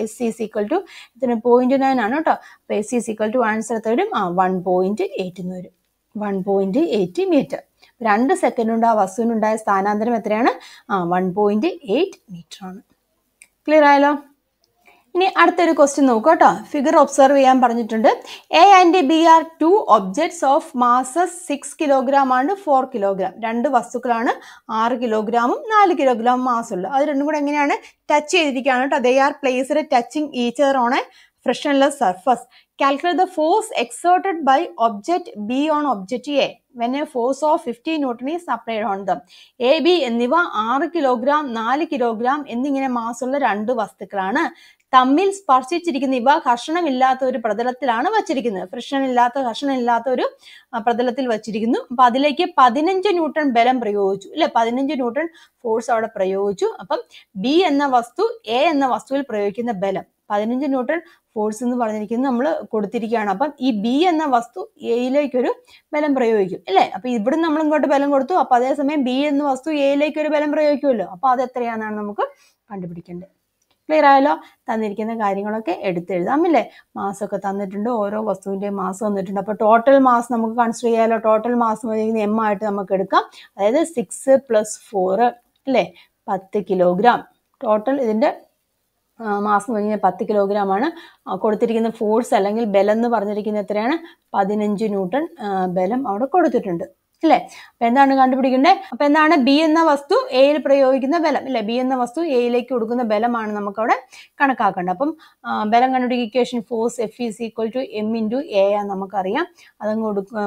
എസ് സി ഈക്വൽ ടു ഇതിന് പോയിന്റ് നയൻ ആണ് കേട്ടോ അപ്പൊ S C equal to answer എത്ര വരും ആ വൺ പോയിന്റ് എയ്റ്റ് എന്ന് വരും വൺ പോയിന്റ് എയ്റ്റ് മീറ്റർ രണ്ട് സെക്കൻഡ് കൊണ്ട് ആ വസ്തുവിനുണ്ടായ സ്ഥാനാന്തരം എത്രയാണ് ആ വൺ പോയിന്റ് എയ്റ്റ് മീറ്റർ ആണ് ക്ലിയർ ആയല്ലോ ഇനി അടുത്തൊരു ക്വസ്റ്റ്യൻ നോക്കുക കേട്ടോ ഫിഗർ ഒബ്സർവ് ചെയ്യാൻ പറഞ്ഞിട്ടുണ്ട് A and B are two objects of masses six kilogram ആണ് ഫോർ കിലോഗ്രാം രണ്ട് വസ്തുക്കളാണ് ആറ് കിലോഗ്രാമും നാല് കിലോഗ്രാം മാസമുള്ളത് അത് രണ്ടും കൂടെ എങ്ങനെയാണ് ടച്ച് ചെയ്തിരിക്കുകയാണ് കേട്ടോ they are placed touching each ഓൺ on frictionless surface calculate the force exerted by object B on object A when a force of 50 Newton is applied on them A B എന്നിവ ആറ് kilogram നാല് kilogram എന്നിങ്ങനെ മാസമുള്ള രണ്ട് വസ്തുക്കളാണ് തമ്മിൽ സ്പർശിച്ചിരിക്കുന്ന ഇവ ഘർഷണമില്ലാത്ത ഒരു പ്രതലത്തിലാണ് വച്ചിരിക്കുന്നത് ഫ്രിക്ഷനില്ലാത്ത ഘർഷണമില്ലാത്ത ഒരു പ്രതലത്തിൽ വച്ചിരിക്കുന്നു അപ്പൊ അതിലേക്ക് പതിനഞ്ച് ന്യൂട്ടൺ ബലം പ്രയോഗിച്ചു അല്ലെ പതിനഞ്ച് ന്യൂട്ടൺ ഫോഴ്സ് അവിടെ പ്രയോഗിച്ചു അപ്പം ബി എന്ന വസ്തു എ എന്ന വസ്തുവിൽ പ്രയോഗിക്കുന്ന ബലം പതിനഞ്ച് ന്യൂട്ടൺ ഫോഴ്സ് എന്ന് പറഞ്ഞിരിക്കുന്നത് നമ്മൾ കൊടുത്തിരിക്കുകയാണ് അപ്പം ഈ ബി എന്ന വസ്തു എയിലേക്കൊരു ബലം പ്രയോഗിക്കും അല്ലേ അപ്പൊ ഇവിടെ നമ്മൾ ഇങ്ങോട്ട് ബലം കൊടുത്തു അപ്പൊ അതേസമയം ബി എന്ന വസ്തു എയിലേക്ക് ഒരു ബലം പ്രയോഗിക്കുമല്ലോ അപ്പൊ അത് എത്രയാണെന്നാണ് നമുക്ക് കണ്ടുപിടിക്കേണ്ടത് ക്ലിയർ ആയല്ലോ തന്നിരിക്കുന്ന കാര്യങ്ങളൊക്കെ എടുത്തെഴുതാം ഇല്ലേ മാസമൊക്കെ തന്നിട്ടുണ്ട് ഓരോ വസ്തുവിൻ്റെയും മാസ് തന്നിട്ടുണ്ട് അപ്പോൾ ടോട്ടൽ മാസ് നമുക്ക് കൺസിഡർ ചെയ്യാമല്ലോ ടോട്ടൽ മാസ് മതി എം ആയിട്ട് നമുക്ക് എടുക്കാം അതായത് സിക്സ് പ്ലസ് ഫോറ് അല്ലേ പത്ത് കിലോഗ്രാം ടോട്ടൽ ഇതിൻ്റെ മാസം കഴിഞ്ഞാൽ പത്ത് കിലോഗ്രാം ആണ് കൊടുത്തിരിക്കുന്ന ഫോഴ്സ് അല്ലെങ്കിൽ ബലം എന്ന് പറഞ്ഞിരിക്കുന്ന എത്രയാണ് പതിനഞ്ച് ന്യൂട്ടൺ ബലം അവിടെ കൊടുത്തിട്ടുണ്ട് അല്ലേ അപ്പൊ എന്താണ് കണ്ടുപിടിക്കേണ്ടത് അപ്പൊ എന്താണ് ബി എന്ന വസ്തു എയിൽ പ്രയോഗിക്കുന്ന ബലം അല്ലെ ബി എന്ന വസ്തു എയിലേക്ക് കൊടുക്കുന്ന ബലമാണ് നമുക്ക് അവിടെ കണക്കാക്കേണ്ടത് അപ്പം ബലം കണ്ടുപിടിക്കുക equation force F is equal to M into A ആണെന്ന് നമുക്കറിയാം അതങ്ങ് കൊടുക്കും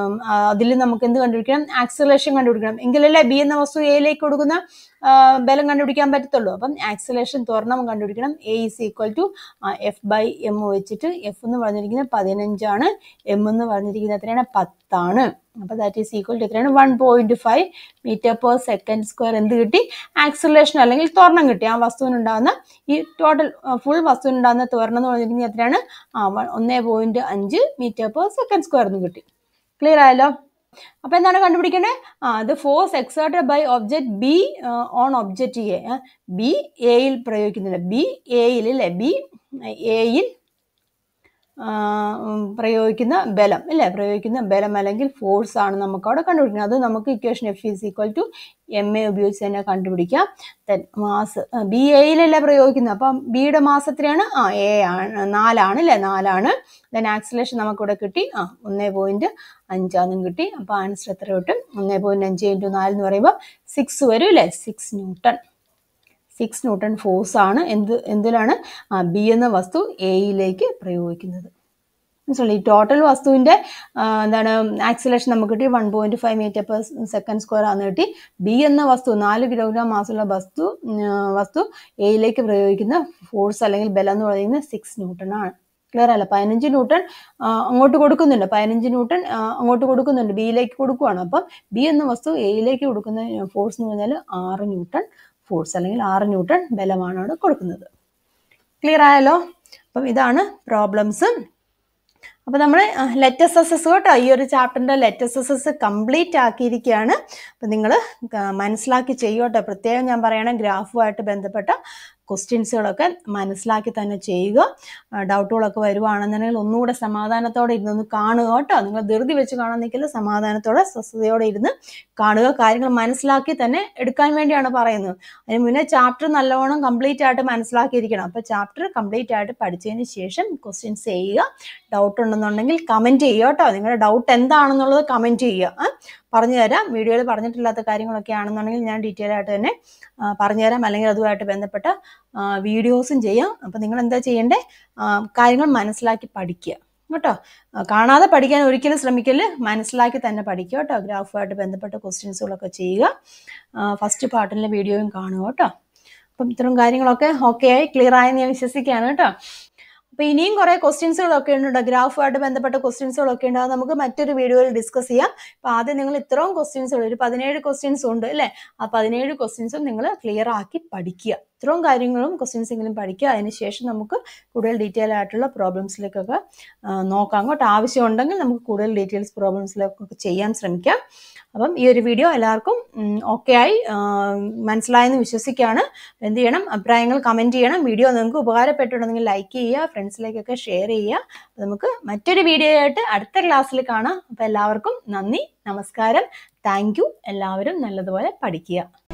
അതിൽ നമുക്ക് എന്ത് കണ്ടുപിടിക്കണം ആക്സിലേഷൻ കണ്ടുപിടിക്കണം എങ്കിലല്ലേ ബി എന്ന വസ്തു എയിലേക്ക് കൊടുക്കുന്ന ബലം കണ്ടുപിടിക്കാൻ പറ്റത്തുള്ളൂ അപ്പം ആക്സലേഷൻ ത്വരണം കണ്ടുപിടിക്കണം A is equal to F by M വെച്ചിട്ട് എഫ് എന്ന് പറഞ്ഞിരിക്കുന്നത് പതിനഞ്ചാണ് എം എന്ന് പറഞ്ഞിരിക്കുന്നത് എത്രയാണ് പത്താണ് അപ്പോൾ ദാറ്റ് ഈസ് ഈക്വൽ ടു എത്രയാണ് one point five metre per second square എന്ത് കിട്ടി ആക്സലേഷൻ അല്ലെങ്കിൽ ത്വരണം കിട്ടി ആ വസ്തുവിനുണ്ടാകുന്ന ഈ ടോട്ടൽ ഫുൾ വസ്തുവിനുണ്ടാകുന്ന തുറന്നു എന്ന് പറഞ്ഞിരിക്കുന്നത് എത്രയാണ് ഒന്നേ പോയിന്റ് അഞ്ച് മീറ്റർ പെർ സെക്കൻഡ് സ്ക്വയർ എന്ന് കിട്ടി ക്ലിയർ ആയല്ലോ അപ്പോൾ എന്താണ് കണ്ടുപിടിക്കേണ്ടത് ആ അത് force exerted by object B on object A B എയിൽ പ്രയോഗിക്കുന്നുണ്ട് ബി എയിൽ അല്ലേ ബി എയിൽ പ്രയോഗിക്കുന്ന ബലം അല്ലേ പ്രയോഗിക്കുന്ന ബലം അല്ലെങ്കിൽ ഫോഴ്സ് ആണ് നമുക്ക് അവിടെ കണ്ടുപിടിക്കുന്നത് അത് നമുക്ക് equation F is equal to M A ഉപയോഗിച്ച് തന്നെ കണ്ടുപിടിക്കാം തെൻ മാസ് ബി എയിലല്ല പ്രയോഗിക്കുന്നത് അപ്പം ബിയുടെ മാസ് എത്രയാണ് ആ എ ആണ് നാലാണ് അല്ലേ നാലാണ് ദെൻ ആക്സിലേഷൻ നമുക്കിവിടെ കിട്ടി ആ ഒന്നേ പോയിന്റ് അഞ്ചാന്നും കിട്ടി അപ്പോൾ ആൻസർ എത്ര കിട്ടും ഒന്നേ പോയിന്റ് അഞ്ച് ഇൻറ്റു നാലെന്ന് എന്ന് പറയുമ്പോൾ സിക്സ് വരും അല്ലേ സിക്സ് ന്യൂട്ടൺ സിക്സ് ന്യൂട്ടൺ ആണ് എന്ത് എന്തിലാണ് ബി എന്ന വസ്തു എയിലേക്ക് പ്രയോഗിക്കുന്നത് മനസ്സിലായി ഈ ടോട്ടൽ വസ്തുവിൻ്റെ എന്താണ് ആക്സിലേഷൻ നമുക്ക് കിട്ടി one point five metre per second square ആണ് കിട്ടി ബി എന്ന വസ്തു നാല് കിലോഗ്രാം മാസമുള്ള വസ്തു വസ്തു എയിലേക്ക് പ്രയോഗിക്കുന്ന ഫോഴ്സ് അല്ലെങ്കിൽ ബലം എന്ന് പറയുന്നത് സിക്സ് ന്യൂട്ടൺ ആണ് ക്ലിയർ അല്ല പതിനഞ്ച് ന്യൂട്ടൺ അങ്ങോട്ട് കൊടുക്കുന്നുണ്ട് പതിനഞ്ച് ന്യൂട്ടൺ അങ്ങോട്ട് കൊടുക്കുന്നുണ്ട് ബിയിലേക്ക് കൊടുക്കുവാണ് അപ്പം ബി എന്ന വസ്തു എയിലേക്ക് കൊടുക്കുന്ന ഫോഴ്സ് എന്ന് പറഞ്ഞാൽ ആറ് ന്യൂട്ടൺ ഫോഴ്സ് അല്ലെങ്കിൽ ആറ് ന്യൂട്ടൺ ബലമാണ് അവിടെ കൊടുക്കുന്നത് ക്ലിയർ ആയല്ലോ അപ്പം ഇതാണ് പ്രോബ്ലംസ് അപ്പോൾ നമ്മൾ ലെറ്റസ് എസസ് കേട്ടോ ഈ ഒരു ചാപ്റ്ററിൻ്റെ ലെറ്റസ് എസസ് കംപ്ലീറ്റ് ആക്കിയിരിക്കുകയാണ് അപ്പം നിങ്ങൾ മനസ്സിലാക്കി ചെയ്യോട്ടെ പ്രത്യേകം ഞാൻ പറയണേ ഗ്രാഫുമായിട്ട് ബന്ധപ്പെട്ട ക്വസ്റ്റ്യൻസുകളൊക്കെ മനസ്സിലാക്കി തന്നെ ചെയ്യുക ഡൗട്ടുകളൊക്കെ വരുവാണെന്നുണ്ടെങ്കിൽ ഒന്നുകൂടെ സമാധാനത്തോടെ ഇരുന്ന് കാണുക കേട്ടോ നിങ്ങൾ ധൃതി വെച്ച് കാണാൻ നിൽക്കില്ല സമാധാനത്തോടെ സ്വസ്ഥതയോടെ ഇരുന്ന് കാണുക കാര്യങ്ങൾ മനസ്സിലാക്കി തന്നെ എടുക്കാൻ വേണ്ടിയാണ് പറയുന്നത് അതിന് മുന്നേ ചാപ്റ്റർ നല്ലവണ്ണം കംപ്ലീറ്റ് ആയിട്ട് മനസ്സിലാക്കിയിരിക്കണം അപ്പോൾ ചാപ്റ്റർ കംപ്ലീറ്റ് ആയിട്ട് പഠിച്ചതിന് ശേഷം ക്വസ്റ്റ്യൻസ് ചെയ്യുക ഡൗട്ട് ഉണ്ടെന്നുണ്ടെങ്കിൽ കമൻറ്റ് ചെയ്യുക കേട്ടോ നിങ്ങളുടെ ഡൗട്ട് എന്താണെന്നുള്ളത് കമൻറ്റ് ചെയ്യുക പറഞ്ഞു തരാം വീഡിയോയിൽ പറഞ്ഞിട്ടില്ലാത്ത കാര്യങ്ങളൊക്കെ ആണെന്നുണ്ടെങ്കിൽ ഞാൻ ഡീറ്റെയിൽ ആയിട്ട് തന്നെ പറഞ്ഞുതരാം അല്ലെങ്കിൽ അതുമായിട്ട് ബന്ധപ്പെട്ട വീഡിയോസും ചെയ്യാം അപ്പോൾ നിങ്ങൾ എന്താ ചെയ്യേണ്ടേ കാര്യങ്ങൾ മനസ്സിലാക്കി പഠിക്കുക കേട്ടോ കാണാതെ പഠിക്കാൻ ഒരിക്കലും ശ്രമിക്കല് മനസ്സിലാക്കി തന്നെ പഠിക്കുക കേട്ടോ ഗ്രാഫുമായിട്ട് ബന്ധപ്പെട്ട ക്വസ്റ്റ്യൻസുകളൊക്കെ ചെയ്യുക ഫസ്റ്റ് പാർട്ടിലെ വീഡിയോയും കാണുക കേട്ടോ അപ്പം ഇത്തരം കാര്യങ്ങളൊക്കെ ഓക്കെ ആയി ക്ലിയർ ആയെന്ന് ഞാൻ വിശ്വസിക്കുകയാണ് കേട്ടോ അപ്പോൾ ഇനിയും കുറെ ക്വസ്റ്റ്യൻസുകളൊക്കെ ഉണ്ട് ഗ്രാഫുമായിട്ട് ബന്ധപ്പെട്ട ക്വസ്റ്റ്യൻസുകളൊക്കെ ഉണ്ട് അത് നമുക്ക് മറ്റൊരു വീഡിയോയിൽ ഡിസ്കസ് ചെയ്യാം അപ്പോൾ ആദ്യം നിങ്ങൾ ഇത്രയും ക്വസ്റ്റ്യൻസുകൾ ഒരു പതിനേഴ് ക്വസ്റ്റ്യൻസ് ഉണ്ട് അല്ലേ ആ പതിനേഴ് ക്വസ്റ്റ്യൻസും നിങ്ങൾ ക്ലിയർ ആക്കി പഠിക്കുക ഇത്രയും കാര്യങ്ങളും ക്വസ്റ്റ്യൻസ് എങ്കിലും പഠിക്കുക അതിനുശേഷം നമുക്ക് കൂടുതൽ ഡീറ്റെയിൽ ആയിട്ടുള്ള പ്രോബ്ലംസിലേക്കൊക്കെ നോക്കാം അങ്ങോട്ട് ആവശ്യം ഉണ്ടെങ്കിൽ നമുക്ക് കൂടുതൽ ഡീറ്റെയിൽസ് പ്രോബ്ലംസിലേക്കൊക്കെ ചെയ്യാൻ ശ്രമിക്കാം അപ്പം ഈ ഒരു വീഡിയോ എല്ലാവർക്കും ഓക്കെ ആയി മനസ്സിലായെന്ന് വിശ്വസിക്കുകയാണ് എന്ത് ചെയ്യണം അഭിപ്രായങ്ങൾ കമൻറ്റ് ചെയ്യണം വീഡിയോ നിങ്ങൾക്ക് ഉപകാരപ്പെട്ടിട്ടുണ്ടെങ്കിൽ ലൈക്ക് ചെയ്യുക ഫ്രണ്ട്സിലേക്കൊക്കെ ഷെയർ ചെയ്യുക നമുക്ക് മറ്റൊരു വീഡിയോ ആയിട്ട് അടുത്ത ക്ലാസ്സിൽ കാണാം അപ്പോൾ എല്ലാവർക്കും നന്ദി നമസ്കാരം താങ്ക് എല്ലാവരും നല്ലതുപോലെ പഠിക്കുക